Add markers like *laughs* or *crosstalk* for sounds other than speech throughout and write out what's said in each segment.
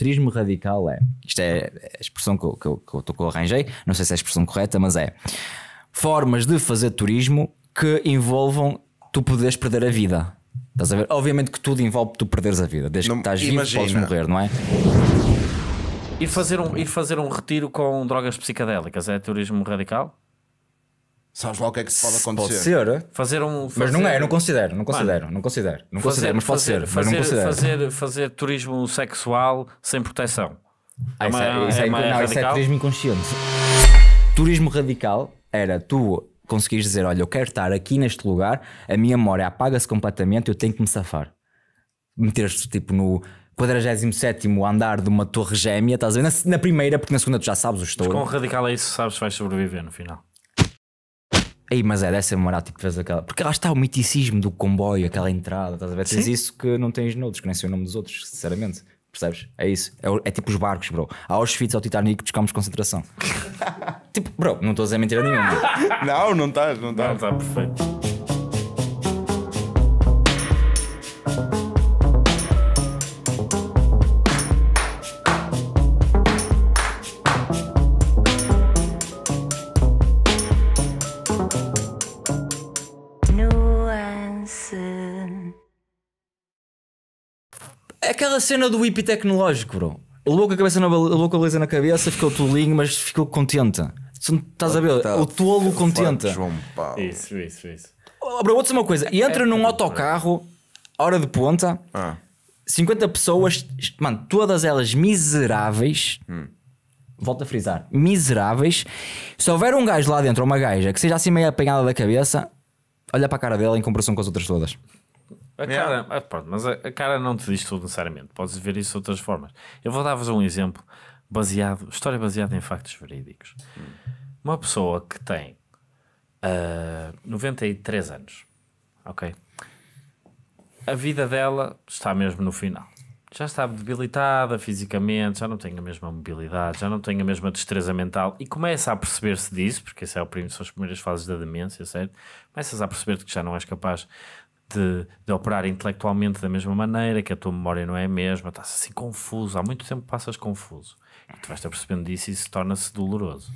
futurismo radical é. Isto é a expressão que eu, que, eu, que, eu, arranjei, não sei se é a expressão correta, mas é formas de fazer turismo que envolvam tu poderes perder a vida. Estás a ver? Obviamente que tudo envolve tu perderes a vida, desde não, que estás imagina. vivo podes morrer, não é? Ir fazer, um, ir fazer um retiro com drogas psicadélicas é turismo radical? sabes lá o que é que se pode acontecer. Pode ser. É? Fazer um, fazer... Mas não é, não considero, não considero, Mano, não considero. Não fazer, considero, mas pode fazer, ser. Fazer, mas não considero. Fazer, fazer turismo sexual sem proteção. Ah, é isso, é, isso, é, é, é, é não, isso é turismo inconsciente. Turismo radical era tu conseguires dizer: Olha, eu quero estar aqui neste lugar, a minha memória apaga-se completamente, eu tenho que me safar. Meteres-te tipo no 47 andar de uma torre gêmea, estás a ver? Na, na primeira, porque na segunda tu já sabes o estouro Mas com o radical é isso, sabes se vais sobreviver no final. Aí, mas é, dessa moral, tipo, fez aquela. Porque lá está o miticismo do comboio, aquela entrada, estás a ver? Tens isso que não tens noutros, que nem sei o nome dos outros, sinceramente. Percebes? É isso. É, é tipo os barcos, bro. Há Auschwitz ao Titanic que campos concentração. *laughs* tipo, bro, não estou a dizer mentira nenhuma. não, não estás, não estás. Não está perfeito. aquela cena do hippie tecnológico, bro. Louco a cabeça na levou a na cabeça, ficou tolinho, mas ficou contente. Se não estás a ver, tá, o tolo tá contente. João Paulo. Isso, isso, isso. Oh, bro, vou dizer uma coisa: é entra num autocarro, hora de ponta, ah. 50 pessoas, mano, todas elas miseráveis. Hum. Volto a frisar, miseráveis. Se houver um gajo lá dentro, ou uma gaja, que seja assim meio apanhada da cabeça, olha para a cara dela em comparação com as outras todas. A é. cara, ah, pronto, mas a, a, cara não te diz tudo necessariamente. Podes ver isso de outras formas. Eu vou dar-vos um exemplo baseado, história baseada em factos verídicos. Hum. Uma pessoa que tem uh, ah, 93 anos, ok? A vida dela está mesmo no final. Já está debilitada fisicamente, já não tem a mesma mobilidade, já não tem a mesma destreza mental e começa a perceber-se disso, porque esse é o, são as primeiras fases da demência, certo? Começas a perceber-te que já não és capaz de, de, operar intelectualmente da mesma maneira, que a tua memória não é a mesma, estás assim confuso, há muito tempo passas confuso. E tu vais-te percebendo disso e isso torna-se doloroso.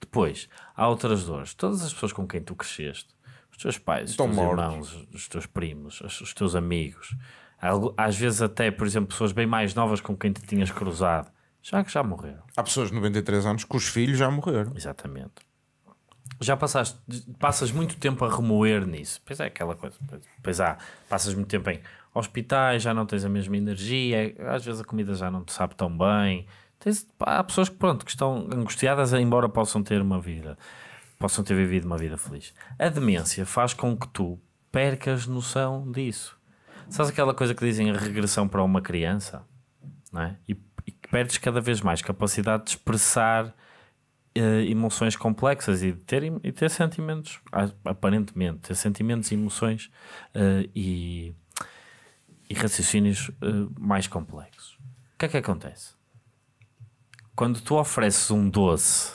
Depois, há outras dores. Todas as pessoas com quem tu cresceste, os teus pais, os Estão teus mortos. irmãos, os teus primos, os, os teus amigos, às vezes até, por exemplo, pessoas bem mais novas com quem te tinhas cruzado, já que já morreram. Há pessoas de 93 anos que os filhos já morreram. Exatamente já passaste, passas muito tempo a remoer nisso. Pois é, aquela coisa. Pois há, passas muito tempo em hospitais, já não tens a mesma energia, às vezes a comida já não te sabe tão bem. Tens, há pessoas que, pronto, que estão angustiadas, embora possam ter uma vida, possam ter vivido uma vida feliz. A demência faz com que tu percas noção disso. Sabes aquela coisa que dizem a regressão para uma criança? Não é? e, e perdes cada vez mais capacidade de expressar eh, emoções complexas e ter, e ter sentimentos, aparentemente, ter sentimentos, emoções uh, e, e, raciocínios uh, mais complexos. O que é que acontece? Quando tu ofereces um doce,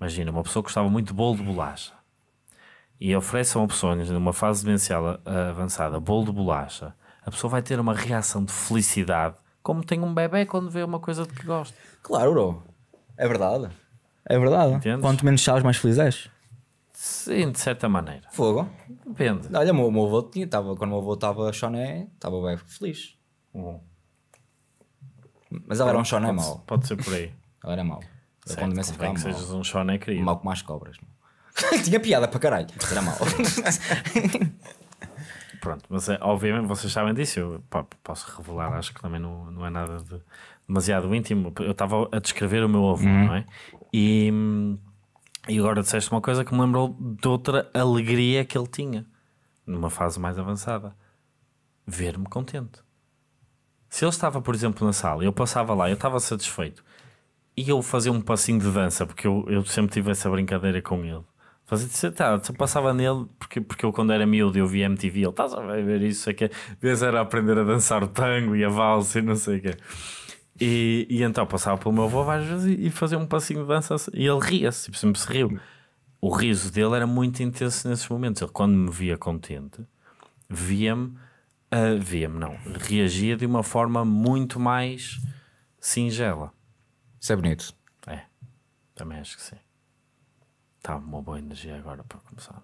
imagina uma pessoa que gostava muito de bolo de bolacha e oferece a uma pessoa numa fase demencial avançada bolo de bolacha, a pessoa vai ter uma reação de felicidade como tem um bebê quando vê uma coisa de que gosta. Claro, bro. É verdade. É verdade. Entendes? Quanto menos sabes, mais feliz és. Sim, de certa maneira. Fogo. Depende. Olha, meu, meu avô tinha, tava, quando o meu avô estava choné, estava bem feliz. Uhum. Mas agora era um choné mau. Pode ser por aí. *laughs* Ele era mau. quando começa a ficar que sejas um choné querido. Mal com mais cobras. *laughs* tinha piada para caralho. Era mau. *laughs* Pronto, mas eh, obviamente vocês sabem disso. Eu posso revelar, acho que também não, não é nada de demasiado íntimo. Eu estava a descrever o meu avô, uhum. não é? E, e agora disseste uma coisa que me lembrou de outra alegria que ele tinha numa fase mais avançada: ver-me contente. Se ele estava, por exemplo, na sala, eu passava lá, eu estava satisfeito e eu fazia um passinho de dança, porque eu, eu sempre tive essa brincadeira com ele. Fazia, tá, eu passava nele, porque, porque eu quando era miúdo eu via MTV, ele estava a ver isso, sei que, vezes era aprender a dançar o tango e a valsa e não sei o que. E, e então passava pelo meu avô às vezes e, fazia um passinho de dança assim, e ele ria-se, tipo, sempre se riu. O riso dele era muito intenso nesses momentos. Ele, quando me via contente, via-me, uh, via-me, não, reagia de uma forma muito mais singela. Isso é bonito. É, também acho que sim. Está uma boa energia agora para começar.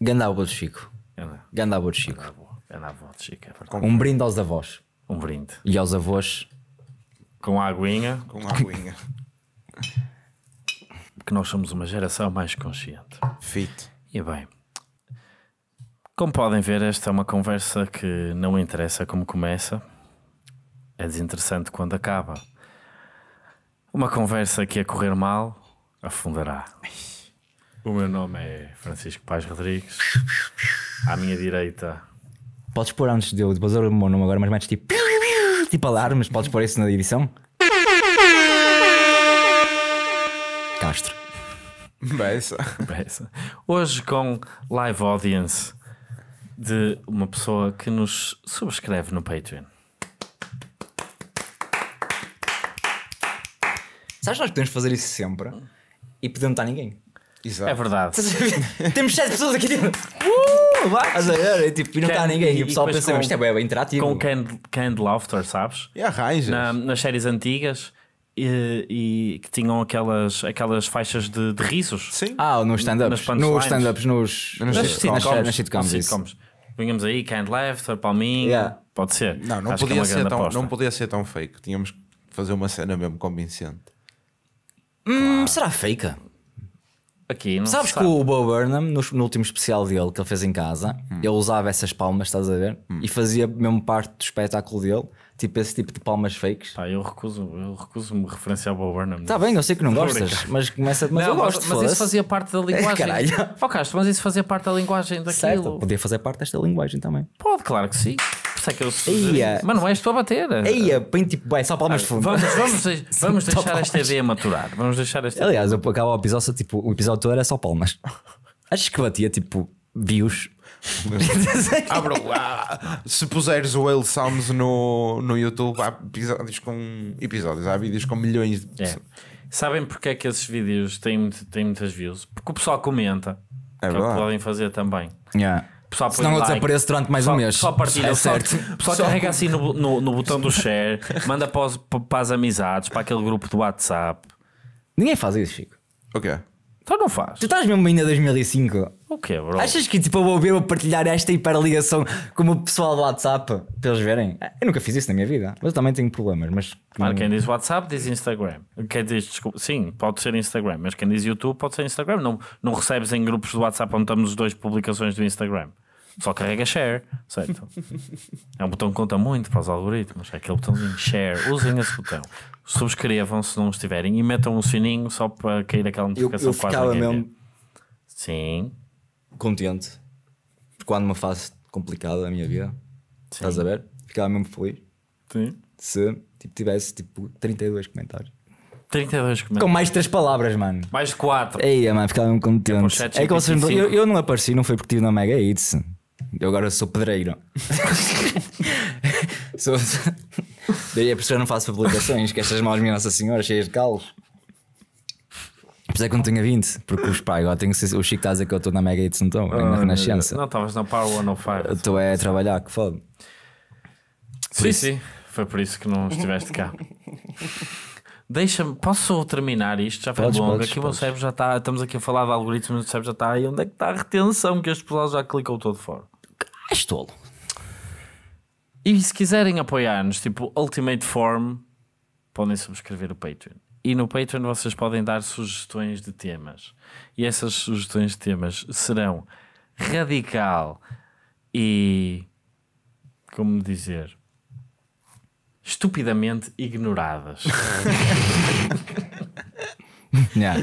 Gandabo de Chico. Gandabo de Chico. Gandabo de Chico, é verdade. Um brinde aos avós. Um brinde. E aos avós com a aguinha. Com a aguinha. *laughs* que nós somos uma geração mais consciente. Fit. E bem. Como podem ver, esta é uma conversa que não interessa como começa, é desinteressante quando acaba. Uma conversa que a correr mal afundará. O meu nome é Francisco Paz Rodrigues. À minha direita. Podes pôr antes de eu, depois eu o meu nome agora, mas metes tipo tipo alarmes, podes pôr isso na edição? Castro. Beça. Beça. Hoje com live audience de uma pessoa que nos subscreve no Patreon. Sabes, nós podemos fazer isso sempre e podemos estar ninguém. Exato. É verdade. Temos 7 pessoas aqui dentro. Tipo, vai! Estás a ver? É tipo, tá e, tipo, não está ninguém. E o pessoal pensa, isto é bem, bem interativo. Com canned, canned laughter, sabes? E é, arranjas. Na, nas séries antigas. E, e, que tinham aquelas, aquelas faixas de, de risos. Sim. Ah, nos stand-ups. Nos stand-ups, nos, nos, nas, sitcoms. Nas, sitcoms, sitcoms. aí, kind Left, Palminho. Yeah. Pode ser. Não, não é podia, é ser tão, não podia ser tão fake. Tínhamos que fazer uma cena mesmo convincente. Hum, claro. Será fake? Aqui, Sabes sabe. que o Bo Burnham, no, no, último especial dele que ele fez em casa, hum. ele usava essas palmas, estás a ver? Hum. E fazia mesmo parte do espetáculo dele, tipo esse tipo de palmas fakes. Pá, eu recuso-me eu recuso referenciar o Bo Burnham. Está bem, eu sei que não gostas, mas começa mas não, eu gosto. Mas, mas isso fazia parte da *laughs* é, linguagem. É, caralho. Oh, Castro, mas isso fazia parte da linguagem daquilo. Certo, podia fazer parte desta linguagem também. Pode, claro que sim por isso é que eu sugeri. Eia. É. Mas não és tu a bater. Eia, é, põe tipo, bem, só palmas de fundo. Vamos, vamos, *laughs* vamos deixar esta ideia maturar. Vamos deixar esta Aliás, eu acabo o episódio, tipo, o episódio todo era só palmas. acho que batia tipo views? *laughs* ah, se puseres o Will Sounds no, no YouTube, há episódios com episódios, há vídeos com milhões de é. Sabem porque é que esses vídeos têm, têm muitas views? Porque o pessoal comenta. É que é verdade. podem fazer também. Yeah. Pessoal Senão eu like, desapareço durante mais um mês. Só partilha, é certo. *laughs* Só, pessoal carrega assim no, no, no, botão do share, manda para, os, para as amizades, para aquele grupo do WhatsApp. Ninguém faz isso, Chico. O okay. quê? Então não faz. Tu estás mesmo ainda em 2005. O que é, bro? Achas que tipo, eu vou ver eu partilhar esta hiperligação com o pessoal do WhatsApp para eles verem? Eu nunca fiz isso na minha vida, mas eu também tenho problemas. Mas claro, quem diz WhatsApp diz Instagram. Quem diz, desculpa, sim, pode ser Instagram, mas quem diz YouTube pode ser Instagram. Não, não recebes em grupos do WhatsApp onde estamos os dois publicações do Instagram. Só carrega share, certo? É um botão que conta muito para os algoritmos. É aquele botãozinho share. Usem esse botão. Subscrevam se não estiverem e metam um sininho só para cair aquela notificação eu, eu quase Sim, contente, porque uma fase complicada da minha vida, Sim. estás a ver? Ficava mesmo feliz Sim. se tipo, tivesse tipo 32 comentários. 32 comentários. Com mais 3 palavras, mano. Mais 4. Aí, mano, ficava mesmo é contente. É, que vocês eu, eu não apareci, não foi porque tive na Mega Hits. Eu agora sou pedreiro. *laughs* *laughs* sou, *laughs* daí a é pessoa não faço publicações, que estas mãos minha Nossa Senhora, cheias de calos. Por é que não tinha 20, porque os pai, agora tenho, o Chico está a dizer que eu estou na Mega Hits, não estou, na ah, Renascença. Não, estavas na Power Fire. Estou é a trabalhar, que foda. Sim, isso... sim, foi por isso que não estiveste cá. *laughs* Deixa-me, posso terminar isto? Já foi podes, longo. Podes, aqui podes. o cérebro já está. Estamos aqui a falar de algoritmos, o cérebro já está. E onde é que está a retenção que este pessoal já clicou todo fora? Ah, és tolo. E se quiserem apoiar-nos, tipo Ultimate Form, podem subscrever o Patreon. E no Patreon vocês podem dar sugestões de temas. E essas sugestões de temas serão radical e. como dizer. estupidamente ignoradas. *laughs* Yeah.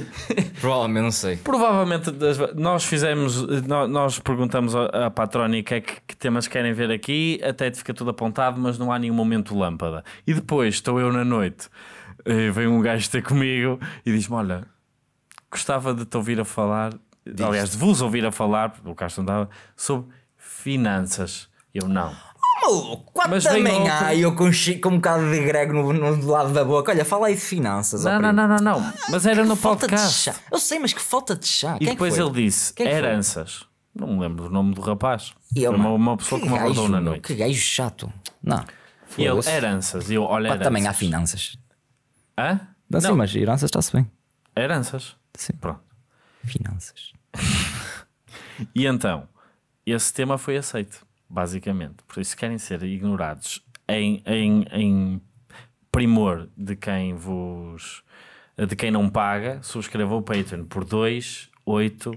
Provavelmente não sei. Provavelmente nós fizemos, nós, perguntamos à Patrónica é que, que temas querem ver aqui, até te fica tudo apontado, mas não há nenhum momento lâmpada. E depois estou eu na noite eh, vem um gajo ter comigo e diz-me: Olha, gostava de te ouvir a falar, diz aliás, de vos ouvir a falar, porque o Castro andava, sobre finanças. Eu não. Oh, maluco, quatro da manhã e eu com, com um bocado de grego no, no lado da boca. Olha, fala aí de finanças. Não, não, não, não, não, Mas era no podcast. Eu sei, mas que falta de chá. E é depois ele disse: é heranças. Não me lembro do nome do rapaz. Eu, uma, uma pessoa que, me abordou na noite. Que gajo chato. Não. E ele, heranças. E eu, olha, heranças. também há finanças. Hã? Não, sim, mas heranças está-se bem. Heranças. É sim. Pronto. Finanças. *laughs* E então, esse tema foi aceito, basicamente. Por isso, se querem ser ignorados em, em, em primor de quem vos de quem não paga, subscrevam o Patreon por 2, 8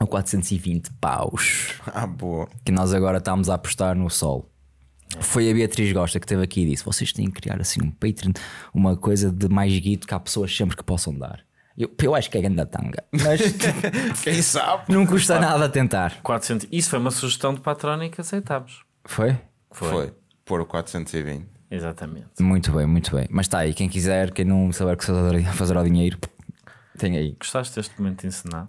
ou 420 paus. Ah, boa. Que nós agora estamos a apostar no sol foi a Beatriz Gosta que esteve aqui e disse: vocês têm que criar assim um Patreon, uma coisa de mais guito que há pessoas sempre que possam dar. Eu, eu acho que é grande tanga, mas *laughs* quem sabe? Não custa sabe. nada tentar. 400. Isso foi uma sugestão de Patrónica, que aceitámos. Foi? Foi. foi. Pôr o 420. Exatamente. Muito bem, muito bem. Mas está aí, quem quiser, quem não saber que a fazer ao dinheiro, tem aí. Gostaste deste momento ensinado?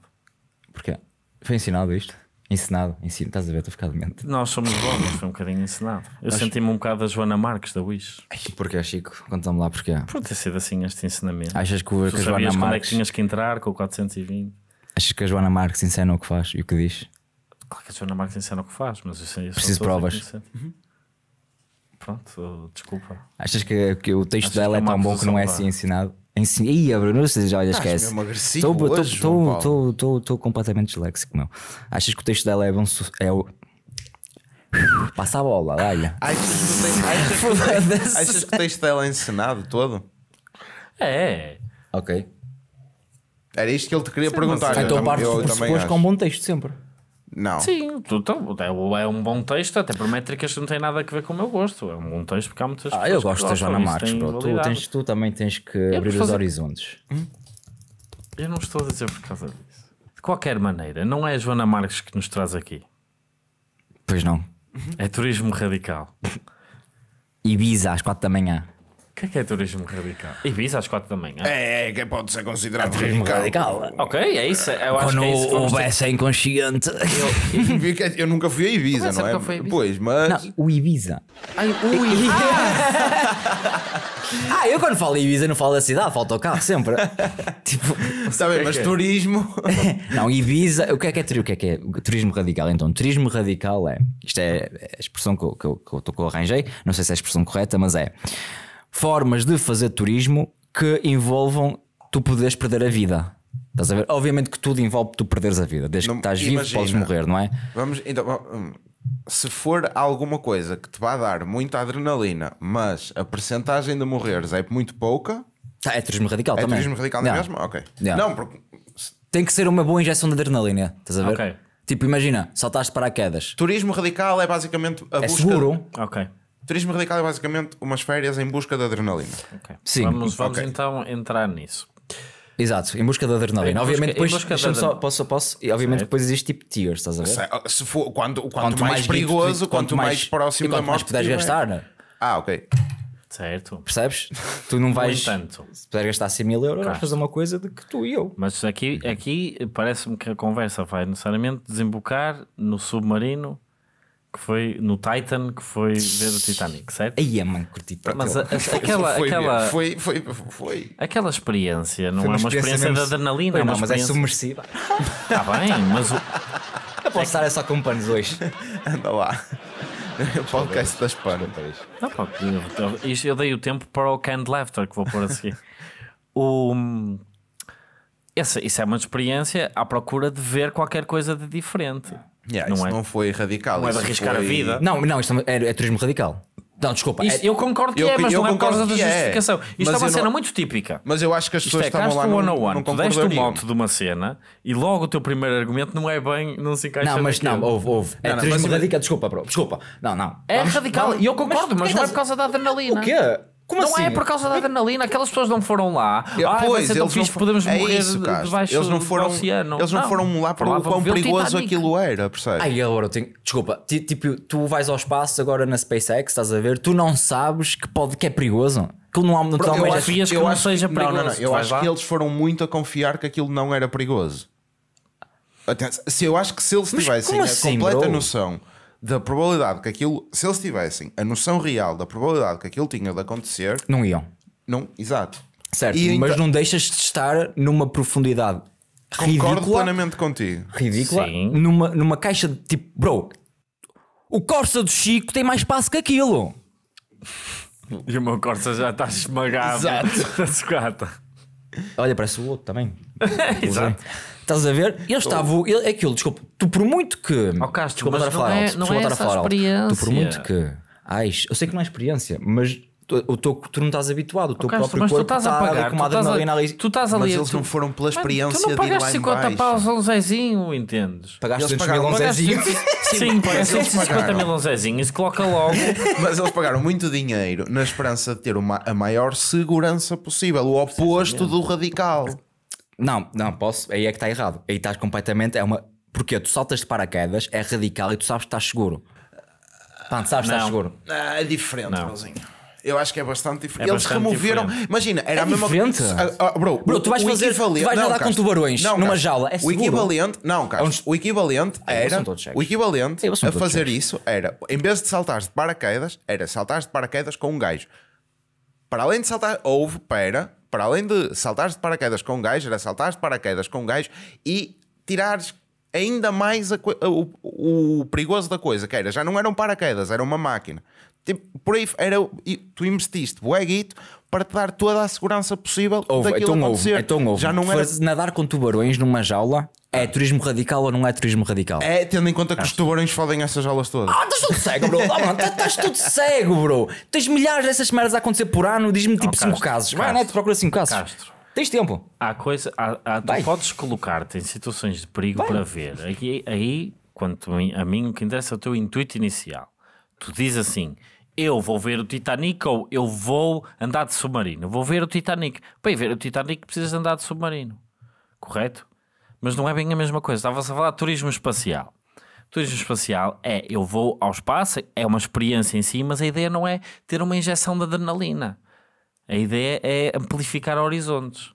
Porquê? Foi ensinado isto? Encenado, ensino, estás a ver, estou a ficar mente. Nós somos bons, foi um bocadinho encenado. Eu senti-me um bocado a Joana Marques da Wish. porquê, Chico? Conta-me lá porquê. Por ter sido assim este ensinamento. Achas que, o, que a Joana Marques. é que tinhas que entrar com o 420? Achas que a Joana Marques ensina o que faz e o que diz? Claro que a Joana Marques ensina o que faz, mas eu sei. isso. Preciso provas. Pronto, desculpa. Achas que, que o texto Achas dela é, é tão bom que não é assim ensinado? Ensin... Ia, Bruno, olha, esquece. Estou completamente disléxico, meu. Achas que o texto dela é bom? É o... *laughs* Passa a bola, olha. *laughs* Achas que o texto dela é ensinado todo? É. Ok. Era isto que ele te queria Sim, perguntar. Então, parte do pressuposto que é um bom texto sempre. Não. Sim, então, é, é um bom texto, até por métricas não tem nada a ver com o meu gosto. É um bom texto porque há muitas Ah, eu gosto da Joana Marques, bro. Tu, tens, tu também tens que eu abrir os horizontes. Hum? Eu não estou a dizer por causa disso. De qualquer maneira, não é a Joana Marques que nos traz aqui. Pois não. É turismo radical. Ibiza às quatro da manhã. O que é que é turismo radical? Ibiza às quatro da manhã. É, é que pode ser considerado é turismo radical. Ok, é isso. Eu acho Quando que é isso. que o vamos é inconsciente. *laughs* Eu nunca fui a Ibiza, não é? nunca fui a Ibiza. Pois, mas. Não, o Ibiza. Ai, Ibiza. *laughs* Ah, eu quando falo Ibiza não falo da cidade, falo do carro sempre. *laughs* tipo, Está bem, é mas é? turismo. não, Ibiza, o que é que é, o que é que é turismo radical? Então, turismo radical é, isto é a expressão que eu, que eu, que eu, que eu arranjei, não sei se é a expressão correta, mas é formas de fazer turismo que envolvam tu poderes perder a vida. Estás a ver? Obviamente que tudo envolve tu perderes a vida. Desde não, que estás imagina. vivo, podes morrer, não é? Vamos, então, hum, se for alguma coisa que te vá dar muita adrenalina, mas a percentagem de morreres é muito pouca. Tá, é turismo radical é também. É turismo radical é yeah. mesmo? Ok. Yeah. Não, porque... Tem que ser uma boa injeção de adrenalina. Estás a ver? Okay. Tipo, imagina, saltaste paraquedas. Turismo radical é basicamente a é busca. Seguro. De... Ok. Turismo radical é basicamente umas férias em busca de adrenalina. Okay. Sim. Vamos, vamos okay. então entrar nisso. Exato, em busca da adrenalina. Busca, obviamente, depois, só, posso, posso, e obviamente certo. depois existe tipo tiers, estás a ver? Ah, se for, quanto, quanto, quanto mais, mais, perigoso, quanto, quanto mais, mais, próximo da morte. puderes tipo, é. gastar, né? Ah, ok. Certo. Percebes? Tu não vais. Portanto, Se puderes gastar 100 mil euros, vais fazer uma coisa de que tu e eu. Mas aqui, aqui parece-me que a conversa vai necessariamente desembocar no submarino que foi no Titan, que foi ver o Titanic, certo? Aí é mano, curti Mas aquela, foi, aquela, foi, foi, foi, aquela experiência não uma é uma experiência, experiência de adrenalina, foi, é não, mas é experiência... é submersível. Está bem, mas o... Eu posso é estar que... só com panos hoje. *laughs* Anda lá. O podcast das panas. Não, Isso eu, dei o tempo para o Canned Laughter que vou pôr a seguir. o, essa, isso é uma experiência à procura de ver qualquer coisa de diferente. Yeah, não isso é? não foi radical. Não é de arriscar foi... a vida. Não, não, isto é, é turismo radical. Não, desculpa. É- eu concordo que eu, é, mas não é por causa da é. justificação. É. Isto mas é uma cena não... muito típica. Mas eu acho que as pessoas é, estavam lá no, oh one. Não tu deste um mote de uma cena e logo o teu primeiro argumento não é bem, não se encaixa. Não, mas não, houve, houve. É não, turismo mas... radical, desculpa, bro, desculpa. Não, não. É Vamos, radical e eu concordo, mas, mas não é por causa da adrenalina. O quê? Como não é assim? é por causa da adrenalina, aquelas pessoas não foram lá. Eu, ah, pois, vai eles fixe, for... podemos é morrer isso, debaixo eles não foram, do oceano. Eles não, não foram lá por lá, o quão perigoso aquilo era, percebes? agora eu tenho. Desculpa, tipo, tu vais ao espaço agora na SpaceX, estás a ver, tu não sabes que pode que é perigoso. Que não há muito Eu acho, eu que não seja perigoso. Não, não, eu acho lá? que eles foram muito a confiar que aquilo não era perigoso. Atenção, se eu acho que se eles tivessem assim, a completa bro? noção da probabilidade que aquilo, se eles tivessem a noção real da probabilidade que aquilo tinha de acontecer, não iam. Não, exato. Certo, e mas então... não deixas de estar numa profundidade ridícula. Concordo plenamente contigo. Ridícula. Sim. Numa, numa caixa de tipo, bro, o Corsa do Chico tem mais espaço que aquilo. E o meu Corsa já está esmagado Exato. na *laughs* sucata. Olha, parece o outro também. *laughs* Exato. Estás a ver? Ele estava. Ele, é aquilo, desculpa, tu por muito que. Oh, desculpa estar a falar é, alto. Desculpa é estar a falar alto. Tu por muito que. Ai, eu sei que não é experiência, mas o teu, tu não estás habituado, o teu oh, próprio mas corpo tu estás está a pagar, com uma adrenalina ali. Tu estás ali. Mas eles tu... não foram pela experiência de mas tu não pagaste 50 paus a um Zezinho, entendes? Pagaste 200 mil a um Zezinho? *laughs* Sim, pagaste 50 mil a um Zezinho, isso coloca logo. *laughs* mas eles pagaram muito dinheiro na esperança de ter uma, a maior segurança possível, o oposto do radical. Não, não, posso. Aí é que está errado. Aí estás completamente. É uma. Porque tu saltas de paraquedas, é radical e tu sabes que estás seguro. Tu sabes que estás seguro. é diferente, Rosinho. Eu acho que é bastante diferente. É Eles bastante removeram. Diferente. Imagina, era é a mesma coisa. Ah, ah, bro, bro, tu vais fazer. Equivalente... Tu vais não, nadar Castro. com tubarões não, numa jaula. É o equivalente. Não, cara. O equivalente era. O equivalente a fazer isso era. Em vez de saltar de paraquedas, era saltar de paraquedas com um gajo. Para além de saltar. Houve, pera para além de saltares de paraquedas com gás, era saltares de paraquedas com gás e tirares ainda mais a, o, o, perigoso da coisa, que era, já não eram paraquedas, era uma máquina. Tipo, por aí era, tu investiste bué guito para te dar toda a segurança possível ouve, daquilo então acontecer. Ouve, então ouve. Já não era... Nadar com tubarões numa jaula é ah. turismo radical ou não é turismo radical? É, tendo em conta que ah. os tubarões fodem essas aulas todas. Ah, estás tudo cego, bro. Ah, estás tudo *laughs* cego, bro. Tens milhares dessas merdas a acontecer por ano. Diz-me tipo 5 oh, casos. Vai, neto, Procura 5 casos. Castro. Tens tempo. Há coisa. Há, há, tu podes colocar-te em situações de perigo Vai. para ver. Aí, aí quanto a mim, o que interessa é o teu intuito inicial. Tu dizes assim: eu vou ver o Titanic ou eu vou andar de submarino. Vou ver o Titanic. Para ir ver o Titanic precisas andar de submarino, correto? Mas não é bem a mesma coisa. Estava-se a falar de turismo espacial. turismo espacial é eu vou ao espaço, é uma experiência em si, mas a ideia não é ter uma injeção de adrenalina. A ideia é amplificar horizontes.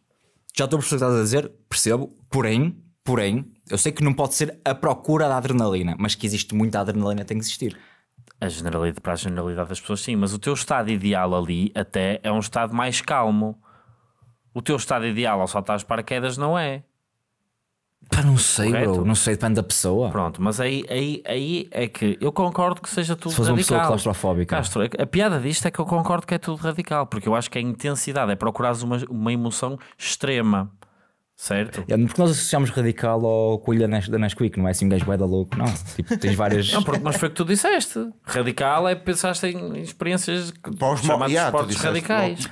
Já estou a perceber a dizer, percebo, porém, porém, eu sei que não pode ser a procura da adrenalina, mas que existe muita adrenalina tem que existir. A generalidade, para a generalidade das pessoas, sim, mas o teu estado ideal ali até é um estado mais calmo. O teu estado ideal ao saltar as paraquedas não é. Pá, não sei, Correto? bro. Não sei, depende da pessoa. Pronto, mas aí, aí, aí é que eu concordo que seja tudo Se fosse uma radical. pessoa claustrofóbica. Castro, a piada disto é que eu concordo que é tudo radical, porque eu acho que a intensidade é procurares uma, uma emoção extrema. Certo. É, porque nós associamos radical ao coelho da Nesquik, não é assim um gajo da louco, não. Tipo, tens várias. não, porque, mas foi o que tu disseste. Radical é pensaste em experiências Pós chamadas yeah, esportes radicais.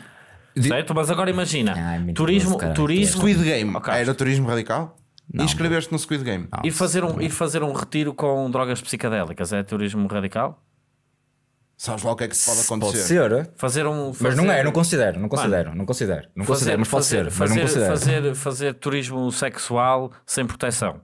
Oh. Certo? Mas agora imagina: Ai, turismo. Deus, cara, turismo... Squid Game. Okay. Era turismo radical? Não. E inscreveste no Squid Game? Não, fazer um, e fazer um retiro com drogas psicadélicas é turismo radical? Sabes lá o que é que se pode acontecer? Pode ser. Eh? Fazer um, fazer... Mas não é, não considero, não considero, não considero. Não considero, fazer, mas pode fazer, ser. Fazer, mas não considero. Fazer, fazer turismo sexual sem proteção.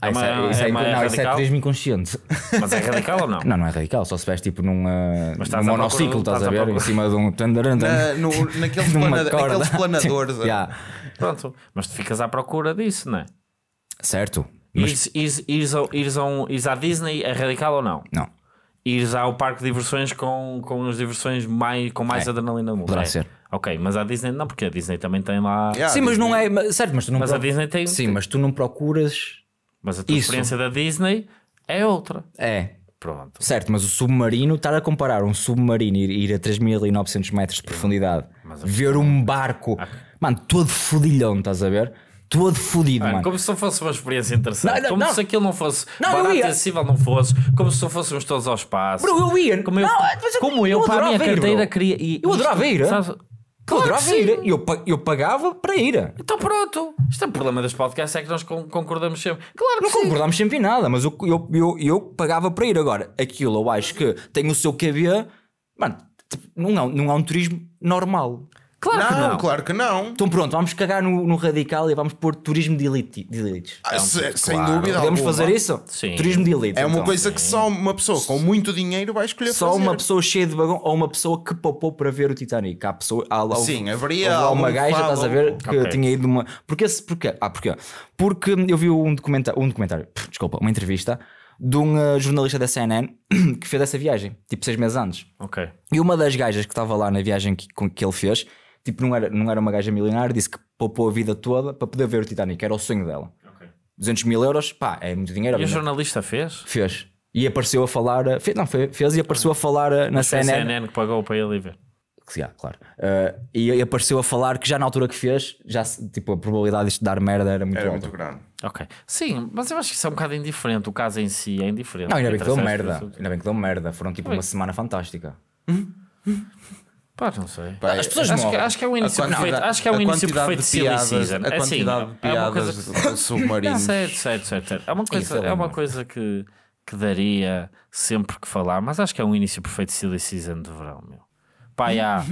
Ah, isso, é, é- isso, é, é, é, não, isso é turismo inconsciente. Mas é radical ou não? Não, não é radical, só se veste tipo num, eh, num monociclo, estás a, ver? Em cima de um. Na, no, naqueles, *laughs* plana, planadores. *laughs* yeah. Pronto, mas tu ficas à procura disso, não é? Certo. Mas... ires à Disney é radical ou não? Não ires ao parque de diversões com, com as diversões mais, com mais é. adrenalina do mundo. É. ser. Ok, mas a Disney não, porque a Disney também tem lá. Yeah, sim, mas não é. Certo, mas tu não mas a Disney tem. Sim, mas tu não procuras. Mas a tua isso. experiência da Disney é outra. É. Pronto. Certo, mas o submarino, estar a comparar um submarino ir, ir a 3.900 metros de profundidade, ver um barco, ah. mano, todo fodilhão, estás a ver? todo fodido, ah, mano. Como se não fosse uma experiência interessante. Não, não, como não. se aquilo não fosse não, barato e acessível, não fosse. Como se não fôssemos todos ao espaço. Bro, eu ia. Como eu, não, como eu, eu para a minha ir, carteira, bro. queria. E, eu adorava ir. Claro eu adorava ir. Eu, eu pagava para ir. Então pronto. Isto é o problema das podcasts, é que nós concordamos sempre. Claro que Não sim. concordamos sempre em nada, mas eu, eu, eu, eu, pagava para ir. Agora, aquilo eu acho que tem o seu QB. Mano, tipo, não há, é não há é um turismo normal. Claro não, que não. claro que não. Então pronto, vamos cagar no, no radical e vamos pôr turismo de elite. De elites. Ah, se, claro. Sem dúvida. Podemos alguma. fazer isso? Sim. Turismo de elite. É uma então. coisa que só uma pessoa com muito dinheiro vai escolher só fazer. Só uma pessoa cheia de bagunça, ou uma pessoa que poupou para ver o Titanic. Há pessoa, há lá, Sim, haveria há uma gaja, estás a ver, que okay. tinha ido uma. Porque, porque, ah, porque, porque eu vi um documentário, um documentário, desculpa, uma entrevista de um uh, jornalista da CNN *clears throat* que fez essa viagem, tipo seis meses antes. Ok. E uma das gajas que estava lá na viagem que, que ele fez tipo, não era, não era uma gaja milionária, disse que poupou a vida toda para poder ver o Titanic, era o sonho dela. Okay. 200 mil euros, pá, é muito dinheiro. E a jornalista fez? Fez. E apareceu a falar, eh, fez, não, fez, fez e apareceu a falar eh, na Mas CNN. Foi a CNN que pagou para ele ver. Yeah, claro. Uh, e, e, apareceu a falar que já na altura que fez, já tipo, a probabilidade de dar merda era muito era alta. muito grande. Ok. Sim, mas eu acho que isso é um bocado indiferente. O caso em si é indiferente. Não, ainda bem que deu merda. Ainda bem que deu merda. Foram tipo Oi. uma semana fantástica. Hum? Pá, não sei. Pá, As é pessoas acho que, acho que é um início perfeito. Acho que é um início perfeito de silly season. A é assim, quantidade de piadas é assim, certo, certo, certo, certo. É uma coisa, é, uma coisa que, que daria sempre que falar, mas acho que é um início perfeito de silly season de verão, meu. Pá, já,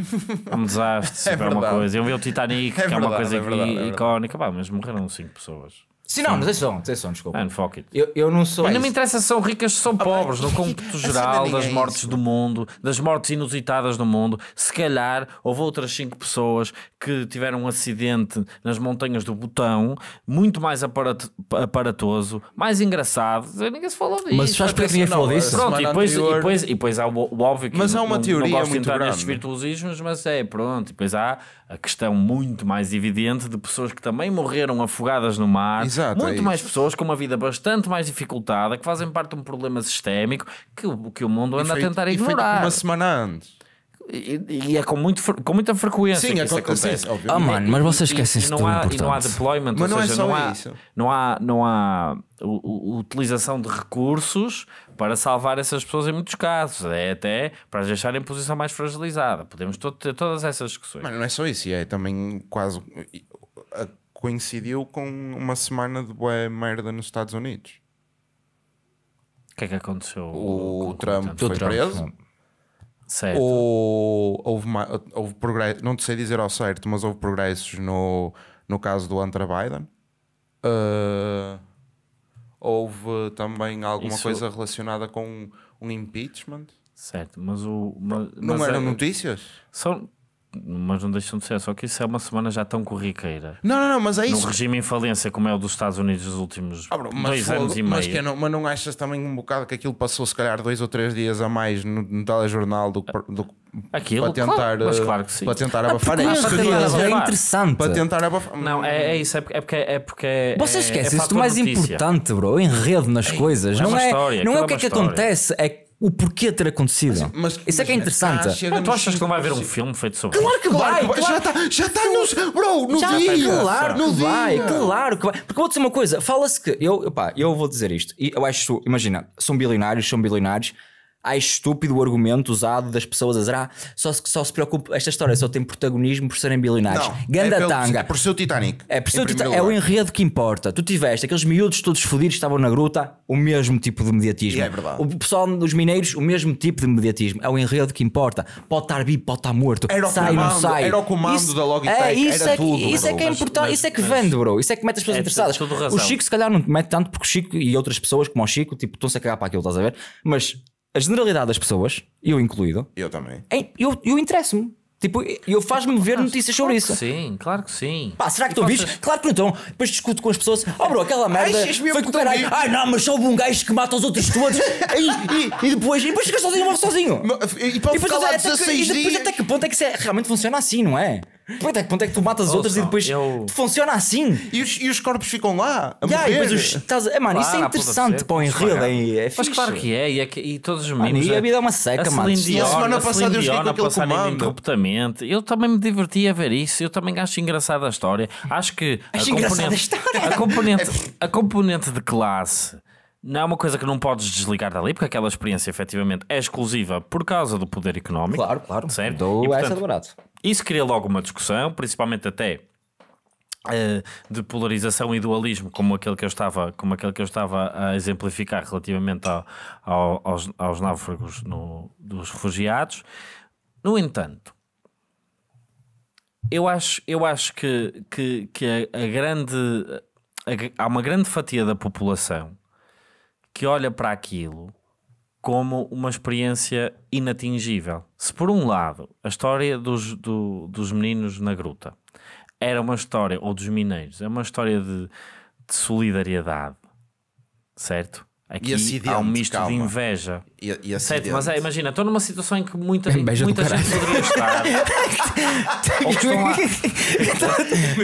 é *laughs* um desastre, é, uma coisa. Eu vi o Titanic, é que verdade, é uma coisa é, é verdade, icónica, pá, mas morreram 5 pessoas. Sim, não, não eles são, eles são, desculpa. And fuck it. Eu, eu não sou. Mas não me interessa se são ricas ou são ah, pobres, no *laughs* cômputo geral das é mortes isso. do mundo, das mortes inusitadas do mundo. Se calhar houve outras 5 pessoas que tiveram um acidente nas montanhas do Botão, muito mais aparatoso, mais engraçado. Ninguém se falou disso. Mas já porque ninguém falou assim, disso? Pronto, e depois, anterior... e depois, e depois há o, o óbvio que mas há uma não, teoria não gosto muito grande nestes virtuosismos, mas é pronto. E depois há a questão muito mais evidente de pessoas que também morreram afogadas no mar. Exato Exato, é muito é mais isso. pessoas com uma vida bastante mais dificultada, que fazem parte de um problema sistémico que, que o mundo anda feito, a tentar ignorar. uma semana antes. E, e, é com, muito, com muita frequência sim, que isso acontece. ah, mano, mas vocês esquecem-se não, E não há deployment, mas não é seja, é só não isso. há, não há, não há o, utilização de recursos para salvar essas pessoas em muitos casos. É até para as deixar em posição mais fragilizada. Podemos ter todas essas discussões. Mas não é só isso, é também quase coincidiu com uma semana de boa merda nos Estados Unidos. O que é que aconteceu? O, o Trump foi Trump. preso. Certo. O, houve, houve progresso, não sei dizer ao certo, mas houve progressos no, no caso do Hunter Biden. Uh, houve também alguma Isso... coisa relacionada com um impeachment. Certo, mas o. Mas, não mas eram é, notícias? São, mas não deixam de ser. Só que isso é uma semana já tão corriqueira. Não, não, não, mas é isso. Num regime em falência como é o dos Estados Unidos nos últimos ah, bro, dois fogo, anos e meio. Mas, que não, mas não achas também um bocado que aquilo passou se calhar dois ou três dias a mais no, no telejornal do que. Aquilo, para tentar, claro, mas eh, claro que sim. Para tentar ah, abafar ah, É, é interessante. Para tentar abafar. Não, é, é isso, é porque é. Porque é, é Você é esquece é, é isso mais notícia. importante, bro. O enredo nas coisas. não é, história, não é o que é que acontece, é que o porquê ter acontecido. Mas, mas, Isso é que é interessante. tu achas que não vai haver um filme feito sobre claro isso? Que claro que vai! Claro. Já está já tá no, bro, no já, tá dia! Claro no que dia. vai, claro que vai. Porque vou dizer uma coisa, fala-se que... Eu, opá, eu vou dizer isto. Eu acho, imagina, são bilionários, são bilionários Ai, estúpido o argumento usado das pessoas a dizer ah, só se, só se preocupa, esta história só tem protagonismo por serem bilionários. Não, é Ganda é pelo, É por ser o Titanic. É, por ser o Titanic, é o enredo que importa. Tu tiveste aqueles miúdos todos fodidos que estavam na gruta, o mesmo tipo de mediatismo. E é verdade. O pessoal dos mineiros, o mesmo tipo de mediatismo. É o enredo que importa. Pode estar bi, pode estar morto. Era o sai, comando, não sai. Era o comando isso, da Logitech. É, isso, era é, tudo, isso bro. é que é importante, isso é que mas, vende, bro. Isso é que mete as pessoas é, interessadas. O Chico, se calhar, não te mete tanto porque o Chico e outras pessoas como o Chico, tipo, estão-se a cagar para aquilo, estás a ver? Mas a generalidade das pessoas, eu incluído, eu também, é, eu, eu interesso-me. Tipo, eu então faz-me ver notícias sobre isso. Sim, claro que sim. Pá, será que tu viste? Claro que não então, Depois discuto com as pessoas. Oh, bro, aquela merda. Ai, foi com o caralho. Ai, não, mas soube um gajo que mata os outros todos. *laughs* e, depois, e depois fica sozinho e morre sozinho. E, para e depois, até, 16 e depois até que ponto é que é, realmente funciona assim, não é? Até que ponto é que tu matas as outras e depois eu... funciona assim? E os, e os corpos ficam lá? A yeah, morrer. Os, estás, é, mano, claro, isso é interessante para o enredo. Mas claro que é, e, é que, e todos os mimos. E a vida é uma seca, mano. A semana passada eu cheguei com aquele interruptamente. Eu também me diverti a ver isso. Eu também acho engraçada a história. Acho que. Acho a componente, a, história. A, componente, *laughs* é a componente de classe não é uma coisa que não podes desligar dali, porque aquela experiência efetivamente é exclusiva por causa do poder económico. Claro, claro. Certo? e, portanto, essa Isso cria logo uma discussão, principalmente até uh, de polarização e dualismo, como aquele que eu estava, como aquele que eu estava a exemplificar relativamente ao, ao, aos, aos náufragos no, dos refugiados. No entanto, eu acho, eu acho que, que, que a, a grande. A, há uma grande fatia da população que olha para aquilo como uma experiência inatingível. Se por um lado a história dos, do, dos meninos na gruta era uma história, ou dos mineiros, é uma história de, de solidariedade, certo? Aqui acidente, há um misto calma. de inveja. E, e certo, mas é, imagina, estou numa situação em que muita, inveja muita gente poderia estar. *laughs* ou que estão lá.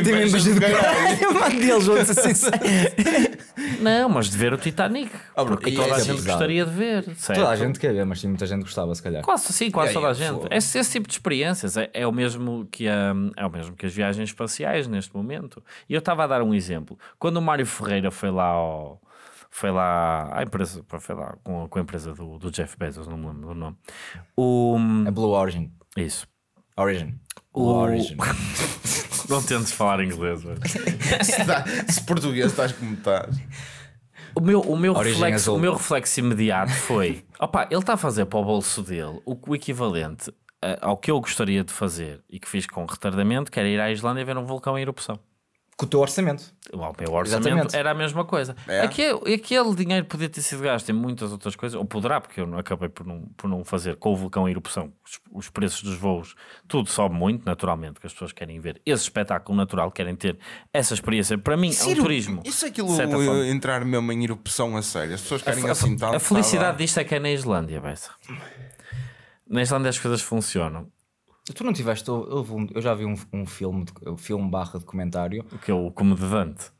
Tenho inveja do caralho. *laughs* Mano deles, vou ser sincero. *laughs* Não, mas de ver o Titanic. Oh, porque toda a é gente gostaria de ver. Certo? Toda a gente quer ver, mas sim, muita gente gostava, se calhar. Quase, sim, quase aí, toda a gente. Esse, esse, tipo de experiências é, é, o mesmo que a, é o mesmo que as viagens espaciais neste momento. E eu estava a dar um exemplo. Quando o Mário Ferreira foi lá ao foi lá a empresa, foi lá com a, com a empresa do, do, Jeff Bezos, não me lembro do nome. O, a Blue Origin. Isso. Origin. O... Blue Origin. *laughs* Não tentes falar inglês, *laughs* se, dá, se português estás como estás. O meu, o, meu reflexo, o meu reflexo imediato foi: opa, ele está a fazer para o bolso dele o, o equivalente a, eh, ao que eu gostaria de fazer e que fiz com retardamento, que era ir à Islândia ver um vulcão em erupção. Com o teu orçamento. o meu orçamento Exatamente. era a mesma coisa. É. Aquele, aquele, dinheiro podia ter sido gasto em muitas outras coisas, ou poderá, porque eu acabei por não, por não fazer com o vulcão em erupção. Os, os, preços dos voos, tudo sobe muito, naturalmente, que as pessoas querem ver esse espetáculo natural, querem ter essa experiência. Para mim, Ciro, é um turismo. Isso é aquilo eh, entrar mesmo em erupção a sério. As pessoas querem a, assim tá, a, A tá felicidade disto é que é na Islândia, Bessa. Na Islândia as coisas funcionam Tu não tiveste, eu, eu já vi um, um filme, um filme barra documentário. Que é o Dante?